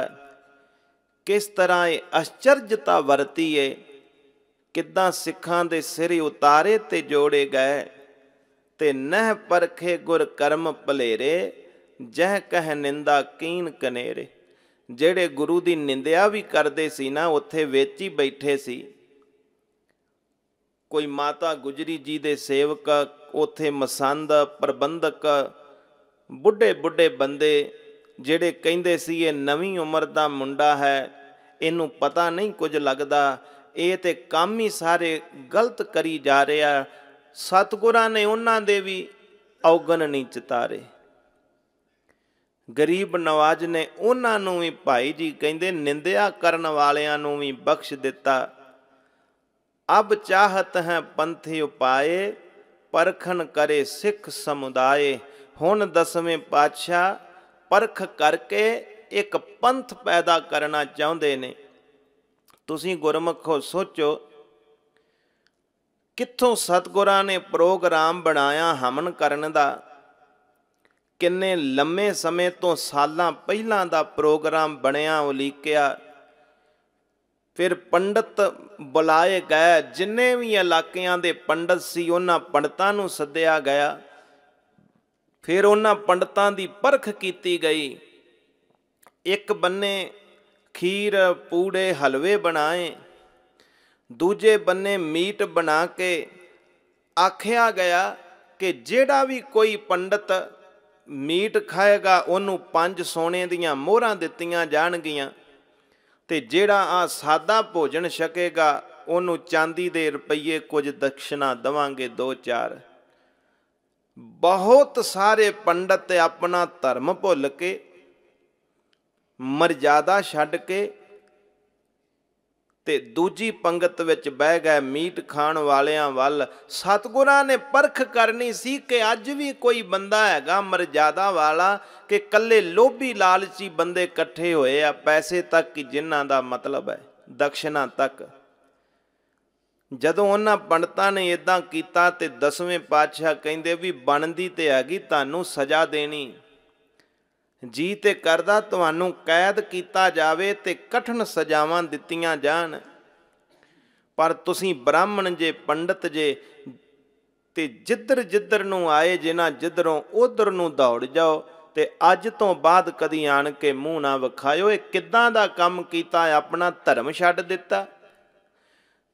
ਕਿਸ ਤਰ੍ਹਾਂ ਇਹ ਅਚਰਜਤਾ ਵਰਤੀ ਏ ਕਿੱਦਾਂ ਸਿੱਖਾਂ ਦੇ ਸਿਰ ਉਤਾਰੇ ਤੇ ਜੋੜੇ ਗਏ ਤੇ ਨਹਿ ਪਰਖੇ ਗੁਰ ਕਰਮ ਭਲੇਰੇ ਜਹ ਕਹ ਨਿੰਦਾ ਕੀਨ ਕਨੇਰੇ ਜਿਹੜੇ ਗੁਰੂ ਦੀ ਨਿੰਦਿਆ ਵੀ ਕਰਦੇ ਸੀ ਨਾ ਉੱਥੇ ਵਿੱਚ ਹੀ ਬੈਠੇ ਸੀ ਕੋਈ ਮਾਤਾ ਗੁਜਰੀ ਜੀ ਦੇ ਸੇਵਕ ਉਥੇ ਮਸੰਦ ਪ੍ਰਬੰਧਕ ਬੁੱਢੇ ਬੁੱਢੇ ਬੰਦੇ ਜਿਹੜੇ ਕਹਿੰਦੇ ਸੀ ਇਹ ਨਵੀਂ ਉਮਰ ਦਾ ਮੁੰਡਾ ਹੈ ਇਹਨੂੰ ਪਤਾ ਨਹੀਂ ਕੁਝ ਲੱਗਦਾ ਇਹ ਤੇ ਕੰਮ ਹੀ ਸਾਰੇ ਗਲਤ ਕਰੀ ਜਾ ਰਿਹਾ ਸਤਗੁਰਾਂ ਨੇ ਉਹਨਾਂ ਦੇ ਵੀ ਔਗਣ ਨਹੀਂ ਚਿਤਾਰੇ ਗਰੀਬ ਨਵਾਜ ਨੇ ਉਹਨਾਂ ਨੂੰ ਵੀ ਭਾਈ ਜੀ ਕਹਿੰਦੇ ਨਿੰਦਿਆ ਕਰਨ ਵਾਲਿਆਂ ਨੂੰ ਵੀ ਬਖਸ਼ ਦਿੱਤਾ ਅਬ ਚਾਹਤ ਹੈ ਪੰਥ ਉਪਾਏ ਪਰਖਣ ਕਰੇ ਸਿੱਖ ਸਮੁਦਾਏ ਹੁਣ ਦਸਵੇਂ ਪਾਤਸ਼ਾਹ ਪਰਖ ਕਰਕੇ ਇੱਕ ਪੰਥ ਪੈਦਾ ਕਰਨਾ ਚਾਹੁੰਦੇ ਨੇ ਤੁਸੀਂ ਗੁਰਮਖੋ ਸੋਚੋ ਕਿੱਥੋਂ ਸਤਗੁਰਾਂ ਨੇ ਪ੍ਰੋਗਰਾਮ ਬਣਾਇਆ ਹਮਨ ਕਰਨ ਦਾ ਕਿੰਨੇ ਲੰਮੇ ਸਮੇਂ ਤੋਂ ਸਾਲਾਂ ਪਹਿਲਾਂ ਦਾ ਪ੍ਰੋਗਰਾਮ ਬਣਿਆ ਉਲੀਕਿਆ ਫਿਰ ਪੰਡਤ ਬੁਲਾਏ ਗਏ ਜਿੰਨੇ ਵੀ ਇਲਾਕਿਆਂ ਦੇ ਪੰਡਤ ਸੀ ਉਹਨਾਂ ਪੰਡਤਾਂ ਨੂੰ ਸੱਦਿਆ ਗਿਆ ਫਿਰ ਉਹਨਾਂ ਪੰਡਤਾਂ ਦੀ ਪਰਖ ਕੀਤੀ ਗਈ ਇੱਕ ਬੰਨੇ ਖੀਰ ਪੂੜੇ ਹਲਵੇ ਬਣਾਏ ਦੂਜੇ ਬੰਨੇ ਮੀਟ ਬਣਾ ਕੇ ਆਖਿਆ ਗਿਆ ਕਿ ਜਿਹੜਾ ਵੀ ਕੋਈ ਪੰਡਤ ਮੀਟ ਖਾਏਗਾ ਉਹਨੂੰ ਪੰਜ ਸੋਨੇ ਦੀਆਂ ਮੋਹਰਾਂ ਦਿੱਤੀਆਂ ਜਾਣਗੀਆਂ ਤੇ ਜਿਹੜਾ ਆ ਸਾਦਾ ਭੋਜਨ ਛਕੇਗਾ ਉਹਨੂੰ ਚਾਂਦੀ ਦੇ ਰੁਪਈਏ ਕੁਝ ਦਕਸ਼ਨਾ ਦਵਾਂਗੇ ਦੋ ਚਾਰ ਬਹੁਤ ਸਾਰੇ ਪੰਡਤ ਆਪਣਾ ਧਰਮ ਭੁੱਲ ਕੇ ਮਰਜ਼ਾਦਾ ਛੱਡ ਕੇ ਤੇ ਦੂਜੀ ਪੰਗਤ ਵਿੱਚ ਬਹਿ ਗਏ ਮੀਟ ਖਾਣ ਵਾਲਿਆਂ ਵੱਲ ਸਤਗੁਰਾਂ ਨੇ ਪਰਖ ਕਰਨੀ ਸੀ ਕਿ ਅੱਜ ਵੀ ਕੋਈ ਬੰਦਾ ਹੈਗਾ ਮਰਜ਼ਾਦਾ ਵਾਲਾ ਕਿ ਕੱਲੇ ਲੋਭੀ ਲਾਲਚੀ ਬੰਦੇ ਇਕੱਠੇ ਹੋਏ ਆ ਪੈਸੇ ਤੱਕ ਜਿਨ੍ਹਾਂ ਦਾ ਮਤਲਬ ਹੈ ਦਕਸ਼ਨਾ ਤੱਕ ਜਦੋਂ ਉਹਨਾਂ ਪੰਡਤਾਂ ਨੇ ਇਦਾਂ ਕੀਤਾ ਤੇ ਦਸਵੇਂ ਪਾਤਸ਼ਾਹ ਕਹਿੰਦੇ ਵੀ ਬਣਦੀ ਤੇ ਹੈਗੀ ਤੁਹਾਨੂੰ ਸਜ਼ਾ ਦੇਣੀ ਜੀ ਤੇ ਕਰਦਾ ਤੁਹਾਨੂੰ ਕੈਦ ਕੀਤਾ ਜਾਵੇ ਤੇ ਕਠਨ ਸਜ਼ਾਵਾਂ ਦਿੱਤੀਆਂ ਜਾਣ ਪਰ ਤੁਸੀਂ ਬ੍ਰਾਹਮਣ ਜੇ ਪੰਡਤ ਜੇ ਤੇ ਜਿੱਧਰ ਜਿੱਧਰ ਨੂੰ ਆਏ ਜਿਨ੍ਹਾਂ ਜਿੱਧਰੋਂ ਉਧਰ ਨੂੰ ਦੌੜ ਜਾਓ ਤੇ ਅੱਜ ਤੋਂ ਬਾਅਦ ਕਦੀ ਆਣ ਕੇ ਮੂੰਹ ਨਾ ਵਿਖਾਇਓ ਇਹ ਕਿੱਦਾਂ ਦਾ ਕੰਮ ਕੀਤਾ ਆਪਣਾ ਧਰਮ ਛੱਡ ਦਿੱਤਾ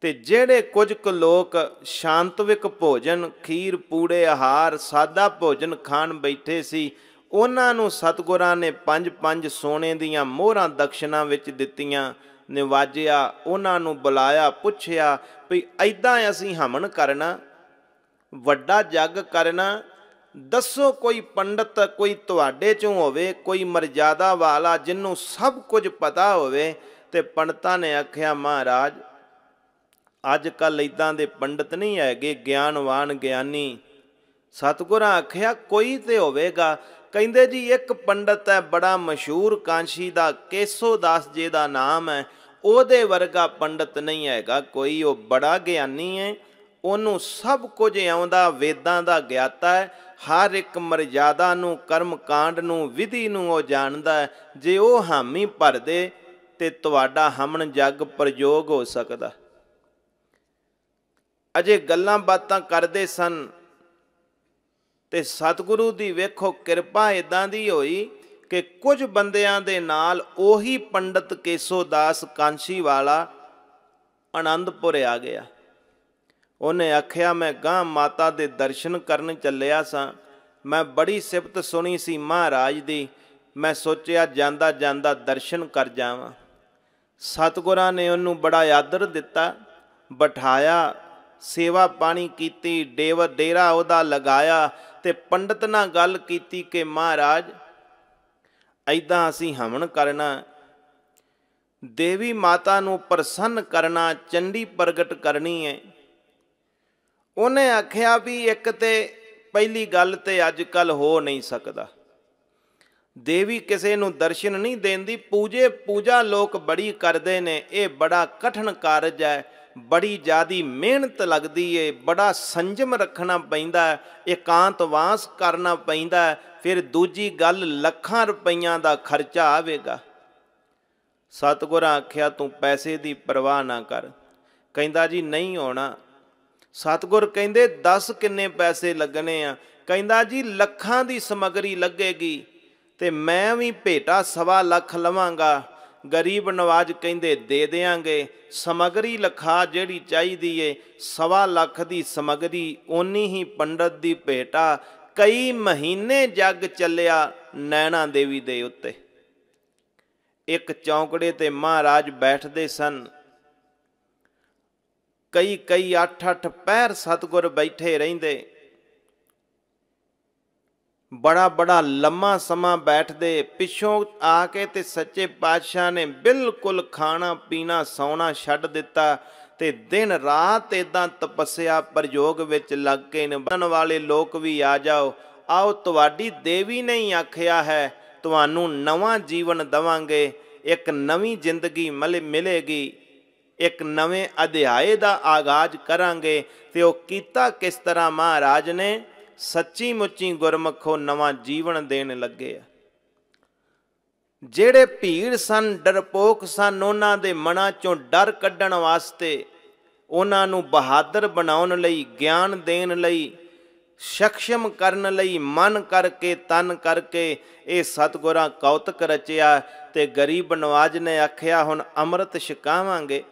ਤੇ ਜਿਹੜੇ ਕੁਝ ਕੁ ਲੋਕ ਸ਼ਾਂਤਵਿਕ ਭੋਜਨ ਖੀਰ ਪੂੜੇ ਆਹਾਰ ਸਾਦਾ ਭੋਜਨ ਖਾਣ ਬੈਠੇ ਸੀ ਉਹਨਾਂ ਨੂੰ ਸਤਗੁਰਾਂ ਨੇ ਪੰਜ ਪੰਜ ਸੋਨੇ ਦੀਆਂ ਮੋਹਰਾਂ ਦਕਸ਼ਨਾ ਵਿੱਚ ਦਿੱਤੀਆਂ ਨਿਵਾਜਿਆ ਉਹਨਾਂ ਨੂੰ ਬੁਲਾਇਆ ਪੁੱਛਿਆ ਵੀ ਐਦਾਂ ਅਸੀਂ ਹਮਨ ਕਰਨਾ ਵੱਡਾ ਜੱਗ ਕਰਨਾ ਦੱਸੋ ਕੋਈ ਪੰਡਤ ਕੋਈ ਤੁਹਾਡੇ ਚੋਂ ਹੋਵੇ ਕੋਈ ਮਰਜ਼ਾਦਾ ਵਾਲਾ ਜਿੰਨੂੰ ਸਭ ਕੁਝ ਪਤਾ ਹੋਵੇ ਤੇ ਪੰਡਤਾਂ ਨੇ ਆਖਿਆ ਮਹਾਰਾਜ ਅੱਜ ਕੱਲ ਇਦਾਂ ਦੇ ਪੰਡਤ ਨਹੀਂ ਹੈਗੇ ਗਿਆਨਵਾਨ ਗਿਆਨੀ ਸਤਗੁਰਾਂ ਆਖਿਆ ਕੋਈ ਤੇ ਹੋਵੇਗਾ ਕਹਿੰਦੇ ਜੀ ਇੱਕ ਪੰਡਤ ਹੈ ਬੜਾ ਮਸ਼ਹੂਰ ਕਾਂਸ਼ੀ ਦਾ ਕੇਸੋ ਦਾਸ ਜੀ ਦਾ ਨਾਮ ਹੈ ਉਹਦੇ ਵਰਗਾ ਪੰਡਤ ਨਹੀਂ ਹੈਗਾ ਕੋਈ ਉਹ ਬੜਾ ਗਿਆਨੀ ਹੈ ਉਹਨੂੰ ਸਭ ਕੁਝ ਆਉਂਦਾ ਵੇਦਾਂ ਦਾ ਗਿਆਤਾ ਹੈ ਹਰ ਇੱਕ ਮਰਜ਼ਾਦਾ ਨੂੰ ਕਰਮ ਕਾਂਡ ਨੂੰ ਵਿਧੀ ਨੂੰ ਉਹ ਜਾਣਦਾ ਹੈ ਜੇ ਉਹ ਹਾਮੀ ਭਰ ਦੇ ਤੇ ਤੁਹਾਡਾ ਹਮਣ ਜੱਗ ਪ੍ਰਯੋਗ ਹੋ ਸਕਦਾ ਅਜੇ ਗੱਲਾਂ ਬਾਤਾਂ ਕਰਦੇ ਸਨ ਤੇ ਸਤਿਗੁਰੂ ਦੀ ਵੇਖੋ ਕਿਰਪਾ ਇਦਾਂ ਦੀ ਹੋਈ ਕਿ ਕੁਝ ਬੰਦਿਆਂ ਦੇ ਨਾਲ ਉਹੀ ਪੰਡਤ ਕੇਸੋ ਦਾਸ ਕਾਂਸ਼ੀ ਵਾਲਾ ਆਨੰਦਪੁਰ ਆ ਗਿਆ ਉਹਨੇ ਆਖਿਆ ਮੈਂ ਗਾਂ ਮਾਤਾ ਦੇ ਦਰਸ਼ਨ ਕਰਨ ਚੱਲਿਆ ਸਾਂ ਮੈਂ ਬੜੀ ਸਿਫਤ ਸੁਣੀ ਸੀ ਮਹਾਰਾਜ ਦੀ ਮੈਂ ਸੋਚਿਆ ਜਾਂਦਾ ਜਾਂਦਾ ਦਰਸ਼ਨ ਕਰ ਜਾਵਾਂ ਸਤਗੁਰਾਂ ਨੇ ਉਹਨੂੰ ਬੜਾ ਆਦਰ ਦਿੱਤਾ ਬਿਠਾਇਆ ਸੇਵਾ ਪਾਣੀ ਕੀਤੀ ਡੇਵ ਡੇਰਾ ਉਹਦਾ ਲਗਾਇਆ ਤੇ ਪੰਡਤ ਨਾਲ ਗੱਲ ਕੀਤੀ ਕਿ ਮਹਾਰਾਜ ਐਦਾਂ ਅਸੀਂ ਹਮਣ ਕਰਨਾ ਦੇਵੀ ਮਾਤਾ ਨੂੰ ਪ੍ਰਸੰਨ ਕਰਨਾ ਚੰਡੀ ਪ੍ਰਗਟ ਕਰਨੀ ਹੈ ਉਹਨੇ ਆਖਿਆ ਵੀ ਇੱਕ ਤੇ ਪਹਿਲੀ ਗੱਲ ਤੇ ਅੱਜ ਕੱਲ ਹੋ ਨਹੀਂ ਸਕਦਾ ਦੇਵੀ ਕਿਸੇ ਨੂੰ ਦਰਸ਼ਨ ਨਹੀਂ ਦੇਂਦੀ ਪੂਜੇ ਪੂਜਾ ਲੋਕ ਬੜੀ ਕਰਦੇ ਨੇ ਇਹ ਬੜਾ ਕਠਨ ਕਾਰਜ ਹੈ ਬੜੀ ਜ਼ਿਆਦੀ ਮਿਹਨਤ ਲੱਗਦੀ ਏ ਬੜਾ ਸੰਜਮ ਰੱਖਣਾ ਪੈਂਦਾ ਇਕਾਂਤਵਾਸ ਕਰਨਾ ਪੈਂਦਾ ਫਿਰ ਦੂਜੀ ਗੱਲ ਲੱਖਾਂ ਰੁਪਈਆਂ ਦਾ ਖਰਚਾ ਆਵੇਗਾ ਸਤਗੁਰਾਂ ਆਖਿਆ ਤੂੰ ਪੈਸੇ ਦੀ ਪਰਵਾਹ ਨਾ ਕਰ ਕਹਿੰਦਾ ਜੀ ਨਹੀਂ ਹੋਣਾ ਸਤਗੁਰ ਕਹਿੰਦੇ 10 ਕਿੰਨੇ ਪੈਸੇ ਲੱਗਣੇ ਆ ਕਹਿੰਦਾ ਜੀ ਲੱਖਾਂ ਦੀ ਸਮਗਰੀ ਲੱਗੇਗੀ ਤੇ ਮੈਂ ਵੀ ਭੇਟਾ ਸਵਾ ਲੱਖ ਲਵਾਂਗਾ ਗਰੀਬ ਨਵਾਜ ਕਹਿੰਦੇ ਦੇ ਦੇਾਂਗੇ ਸਮਗਰੀ ਲਖਾ ਜਿਹੜੀ ਚਾਹੀਦੀ ਏ ਸਵਾ ਲੱਖ ਦੀ ਸਮਗਰੀ ਓਨੀ ਹੀ ਪੰਡਤ ਦੀ ਭੇਟਾ ਕਈ ਮਹੀਨੇ ਜੱਗ ਚੱਲਿਆ ਨੈਣਾ ਦੇਵੀ ਦੇ ਉੱਤੇ ਇੱਕ ਚੌਂਕੜੇ ਤੇ ਮਹਾਰਾਜ ਬੈਠਦੇ ਸਨ ਕਈ ਕਈ 8-8 ਪੈਰ ਸਤਗੁਰ ਬੈਠੇ ਰਹਿੰਦੇ ਬੜਾ ਬੜਾ ਲੰਮਾ ਸਮਾਂ ਬੈਠਦੇ ਪਿੱਛੋਂ ਆ ਕੇ ਤੇ ਸੱਚੇ ਪਾਤਸ਼ਾਹ ਨੇ ਬਿਲਕੁਲ ਖਾਣਾ ਪੀਣਾ ਸੌਣਾ ਛੱਡ ਦਿੱਤਾ ਤੇ ਦਿਨ ਰਾਤ ਇਦਾਂ ਤਪੱਸਿਆ ਪ੍ਰਯੋਗ ਵਿੱਚ ਲੱਗ ਕੇ ਨਿਭਣ ਵਾਲੇ ਲੋਕ ਵੀ ਆ ਜਾਓ ਆਓ ਤੁਹਾਡੀ ਦੇਵੀ ਨਹੀਂ ਆਖਿਆ ਹੈ ਤੁਹਾਨੂੰ ਨਵਾਂ ਜੀਵਨ ਦਵਾਂਗੇ ਇੱਕ ਨਵੀਂ ਜ਼ਿੰਦਗੀ ਮਿਲੇਗੀ ਇੱਕ ਨਵੇਂ ਅਧਿਆਏ ਦਾ ਆਗਾਜ਼ ਕਰਾਂਗੇ ਤੇ ਉਹ ਕੀਤਾ ਕਿਸ ਤਰ੍ਹਾਂ ਮਹਾਰਾਜ ਨੇ ਸੱਚੀ ਮੁੱਚੀ ਗੁਰਮਖੋ ਨਵਾਂ ਜੀਵਨ ਦੇਣ ਲੱਗੇ ਆ ਜਿਹੜੇ ਭੀੜ ਸਨ ਡਰਪੋਕ ਸਨ ਉਹਨਾਂ ਦੇ ਮਨਾਂ ਚੋਂ ਡਰ ਕੱਢਣ ਵਾਸਤੇ ਉਹਨਾਂ ਨੂੰ ਬਹਾਦਰ ਬਣਾਉਣ ਲਈ ਗਿਆਨ ਦੇਣ ਲਈ ਸ਼ਖਸ਼ਮ ਕਰਨ ਲਈ ਮਨ ਕਰਕੇ ਤਨ ਕਰਕੇ ਇਹ ਸਤਗੁਰਾਂ ਕੌਤਕ ਰਚਿਆ ਤੇ ਗਰੀਬ ਨਵਾਜ ਨੇ ਆਖਿਆ ਹੁਣ ਅੰਮ੍ਰਿਤ ਛਕਾਵਾਂਗੇ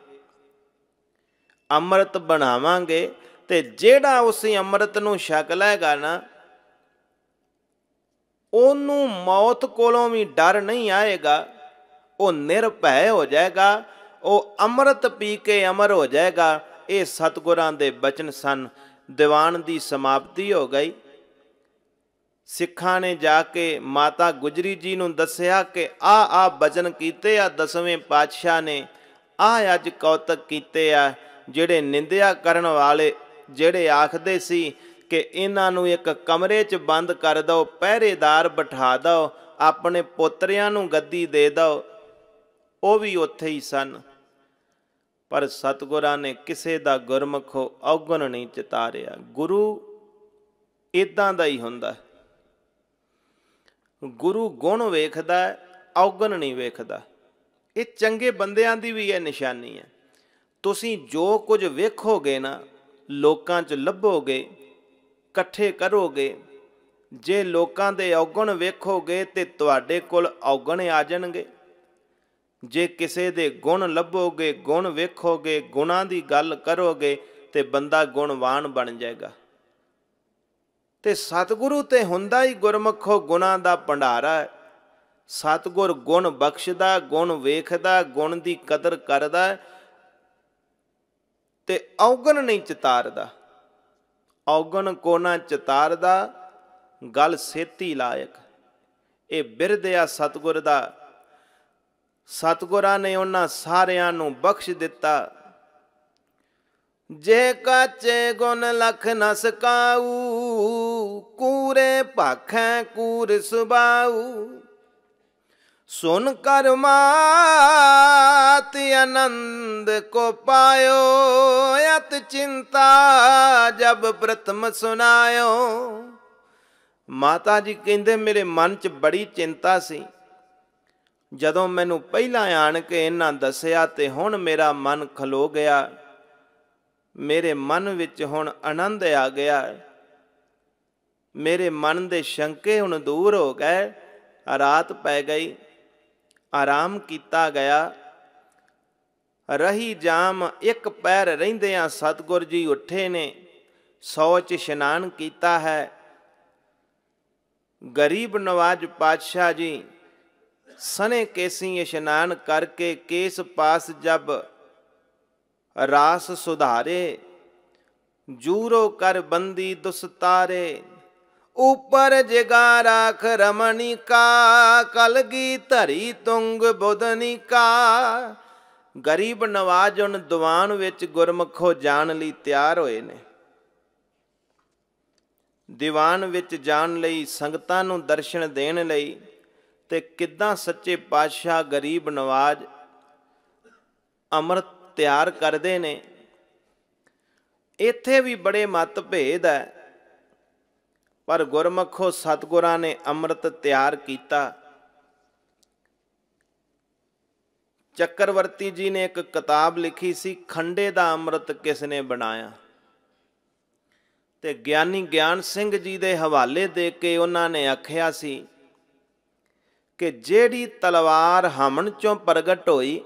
ਅੰਮ੍ਰਿਤ ਬਣਾਵਾਂਗੇ ਤੇ ਜਿਹੜਾ ਉਸ ਅੰਮ੍ਰਿਤ ਨੂੰ ਛਕ ਲੈਗਾ ਨਾ ਉਹਨੂੰ ਮੌਤ ਕੋਲੋਂ ਵੀ ਡਰ ਨਹੀਂ ਆਏਗਾ ਉਹ ਨਿਰਭੈ ਹੋ ਜਾਏਗਾ ਉਹ ਅੰਮ੍ਰਿਤ ਪੀ ਕੇ ਅਮਰ ਹੋ ਜਾਏਗਾ ਇਹ ਸਤਗੁਰਾਂ ਦੇ ਬਚਨ ਸਨ ਦੀਵਾਨ ਦੀ ਸਮਾਪਤੀ ਹੋ ਗਈ ਸਿੱਖਾਂ ਨੇ ਜਾ ਕੇ ਮਾਤਾ ਗੁਜਰੀ ਜੀ ਨੂੰ ਦੱਸਿਆ ਕਿ ਆ ਆ ਬਚਨ ਕੀਤੇ ਆ ਦਸਵੇਂ ਪਾਤਸ਼ਾਹ ਨੇ ਆ ਅੱਜ ਕੌਤਕ ਕੀਤੇ ਆ ਜਿਹੜੇ ਨਿੰਦਿਆ ਕਰਨ ਵਾਲੇ ਜਿਹੜੇ ਆਖਦੇ ਸੀ ਕਿ ਇਹਨਾਂ ਨੂੰ ਇੱਕ ਕਮਰੇ 'ਚ ਬੰਦ ਕਰ ਦਿਓ ਪਹਿਰੇਦਾਰ ਬਿਠਾ ਦਿਓ ਆਪਣੇ ਪੁੱਤਰਿਆਂ ਨੂੰ ਗੱਦੀ ਦੇ ਦਿਓ ਉਹ ਵੀ ਉੱਥੇ ਹੀ ਸਨ ਪਰ ਸਤਗੁਰਾਂ ਨੇ ਕਿਸੇ ਦਾ ਗੁਰਮਖੋ ਔਗਣ ਨਹੀਂ ਚਿਤਾਰਿਆ ਗੁਰੂ ਇਦਾਂ ਦਾ ਹੀ ਹੁੰਦਾ ਗੁਰੂ ਗੁਣ ਵੇਖਦਾ ਔਗਣ ਨਹੀਂ ਵੇਖਦਾ ਇਹ ਚੰਗੇ ਬੰਦਿਆਂ ਦੀ ਵੀ ਇਹ ਨਿਸ਼ਾਨੀ ਹੈ ਤੁਸੀਂ ਜੋ ਕੁਝ ਵੇਖੋਗੇ ਨਾ ਲੋਕਾਂ 'ਚ ਲੱਭੋਗੇ ਇਕੱਠੇ ਕਰੋਗੇ ਜੇ ਲੋਕਾਂ ਦੇ ਔਗਣ ਵੇਖੋਗੇ ਤੇ ਤੁਹਾਡੇ ਕੋਲ ਔਗਣ ਆ ਜਾਣਗੇ ਜੇ ਕਿਸੇ ਦੇ ਗੁਣ ਲੱਭੋਗੇ ਗੁਣ ਵੇਖੋਗੇ ਗੁਣਾ ਦੀ ਗੱਲ ਕਰੋਗੇ ਤੇ ਬੰਦਾ ਗੁਣਵਾਨ ਬਣ ਜਾਏਗਾ ਤੇ ਸਤਿਗੁਰੂ ਤੇ ਹੁੰਦਾ ਹੀ ਗੁਰਮਖੋ ਗੁਣਾ ਦਾ ਭੰਡਾਰਾ ਹੈ ਸਤਿਗੁਰ ਗੁਣ ਬਖਸ਼ਦਾ ਗੁਣ ਵੇਖਦਾ ਗੁਣ ਦੀ ਕਦਰ ਕਰਦਾ ਹੈ ਤੇ ਔਗਣ ਨਹੀਂ ਚਤਾਰਦਾ ਔਗਣ ਕੋ ਨਾ ਚਤਾਰਦਾ ਗਲ ਸੇਤੀ ਲਾਇਕ ਇਹ ਬਿਰਦਿਆ ਸਤਗੁਰ ਦਾ ਸਤਗੁਰਾਂ ਨੇ ਉਹਨਾਂ ਸਾਰਿਆਂ ਨੂੰ ਬਖਸ਼ ਦਿੱਤਾ ਜੇ ਕਾਚੇ ਗੁਣ ਲਖ ਨਸਕਾਉ ਕੂਰੇ ਭਖੈ ਕੂਰ ਸੁਬਾਉ ਸੁਨ ਕਰ ਮਾਤ ਅਨੰਦ ਕੋ ਪਾਇਓ ਅਤ ਚਿੰਤਾ ਜਬ ਪ੍ਰਥਮ ਸੁਨਾਇਓ ਮਾਤਾ ਜੀ ਕਹਿੰਦੇ ਮੇਰੇ ਮਨ 'ਚ ਬੜੀ ਚਿੰਤਾ ਸੀ ਜਦੋਂ ਮੈਨੂੰ ਪਹਿਲਾਂ ਆਣ ਕੇ ਇਹਨਾਂ ਦੱਸਿਆ ਤੇ ਹੁਣ ਮੇਰਾ ਮਨ ਖਲੋ ਗਿਆ ਮੇਰੇ ਮਨ ਵਿੱਚ ਹੁਣ ਆਨੰਦ ਆ ਗਿਆ ਮੇਰੇ ਮਨ ਦੇ ਸ਼ੰਕੇ ਹੁਣ ਦੂਰ ਹੋ ਗਏ ਰਾਤ ਪੈ ਗਈ ਆਰਾਮ ਕੀਤਾ ਗਿਆ ਰਹੀ ਜਾਮ ਇੱਕ ਪੈਰ ਰਹਿੰਦਿਆਂ ਸਤਗੁਰ ਜੀ ਉੱਠੇ ਨੇ ਸੌਚ ਇਸ਼ਨਾਨ ਕੀਤਾ ਹੈ ਗਰੀਬ ਨਵਾਜ ਪਾਤਸ਼ਾਹ ਜੀ ਸਨੇ ਕੇਸੀ ਇਸ਼ਨਾਨ ਕਰਕੇ ਕੇਸ ਪਾਸ ਜਬ ਰਾਸ ਸੁਧਾਰੇ ਜੂਰੋ ਕਰ ਬੰਦੀ ਦੁਸਤਾਰੇ ਉਪਰ ਜਗਾ ਰਖ ਰਮਣੀ ਕਾ ਕਲਗੀ ਧਰੀ ਤੁੰਗ ਬੁਧਨੀ ਕਾ ਗਰੀਬ ਨਵਾਜ ਉਹਨ ਦੀਵਾਨ ਵਿੱਚ ਗੁਰਮਖੋ ਜਾਣ ਲਈ ਤਿਆਰ ਹੋਏ ਨੇ ਦੀਵਾਨ ਵਿੱਚ ਜਾਣ ਲਈ ਸੰਗਤਾਂ ਨੂੰ ਦਰਸ਼ਨ ਦੇਣ ਲਈ ਤੇ ਕਿੱਦਾਂ ਸੱਚੇ ਪਾਤਸ਼ਾਹ ਗਰੀਬ ਨਵਾਜ ਅਮਰਤ ਤਿਆਰ ਕਰਦੇ ਨੇ ਇੱਥੇ ਵੀ ਬੜੇ ਮਤਭੇਦ ਹੈ ਪਰ ਗੁਰਮਖੋ ਸਤਗੁਰਾਂ ਨੇ ਅੰਮ੍ਰਿਤ ਤਿਆਰ ਕੀਤਾ ਚੱਕਰਵਰਤੀ ਜੀ ਨੇ ਇੱਕ ਕਿਤਾਬ ਲਿਖੀ ਸੀ ਖੰਡੇ ਦਾ ਅੰਮ੍ਰਿਤ ਕਿਸ ਨੇ ਬਣਾਇਆ ਤੇ ਗਿਆਨੀ ਗਿਆਨ ਸਿੰਘ ਜੀ ਦੇ ਹਵਾਲੇ ਦੇ ਕੇ ਉਹਨਾਂ ਨੇ ਆਖਿਆ ਸੀ ਕਿ ਜਿਹੜੀ ਤਲਵਾਰ ਹਮਣ ਚੋਂ ਪ੍ਰਗਟ ਹੋਈ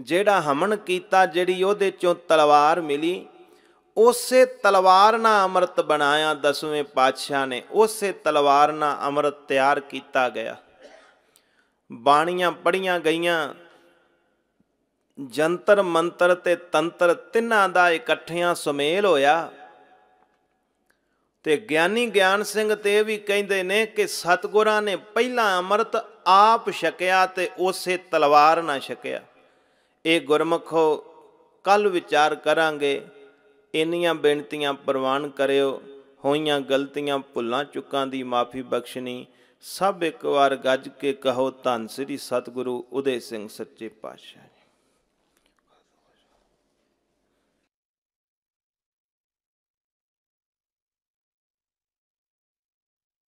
ਜਿਹੜਾ ਹਮਣ ਕੀਤਾ ਜਿਹੜੀ ਉਹਦੇ ਚੋਂ ਤਲਵਾਰ ਮਿਲੀ ਉਸੇ ਤਲਵਾਰ ਨਾਲ ਅੰਮ੍ਰਿਤ ਬਣਾਇਆ ਦਸਵੇਂ ਪਾਤਸ਼ਾਹ ਨੇ ਉਸੇ ਤਲਵਾਰ ਨਾਲ ਅੰਮ੍ਰਿਤ ਤਿਆਰ ਕੀਤਾ ਗਿਆ ਬਾਣੀਆਂ ਪੜੀਆਂ ਗਈਆਂ ਜੰਤਰ ਮੰਤਰ ਤੇ ਤੰਤਰ ਤਿੰਨਾਂ ਦਾ ਇਕੱਠਿਆਂ ਸੁਮੇਲ ਹੋਇਆ ਤੇ ਗਿਆਨੀ ਗਿਆਨ ਸਿੰਘ ਤੇ ਇਹ ਵੀ ਕਹਿੰਦੇ ਨੇ ਕਿ ਸਤਗੁਰਾਂ ਨੇ ਪਹਿਲਾਂ ਅੰਮ੍ਰਿਤ ਆਪ ਛਕਿਆ ਤੇ ਉਸੇ ਤਲਵਾਰ ਨਾਲ ਛਕਿਆ ਇਹ ਗੁਰਮਖੋ ਕੱਲ ਵਿਚਾਰ ਕਰਾਂਗੇ ਇੰਨੀਆਂ ਬੇਨਤੀਆਂ ਪ੍ਰਵਾਨ ਕਰਿਓ ਹੋਈਆਂ ਗਲਤੀਆਂ ਭੁੱਲਾਂ ਚੁੱਕਾਂ ਦੀ ਮਾਫੀ ਬਖਸ਼ਣੀ ਸਭ ਇੱਕ ਵਾਰ ਗੱਜ ਕੇ ਕਹੋ ਧੰਨ ਸ੍ਰੀ ਸਤਿਗੁਰੂ ਉਦੇ ਸਿੰਘ ਸੱਚੇ ਪਾਤਸ਼ਾਹ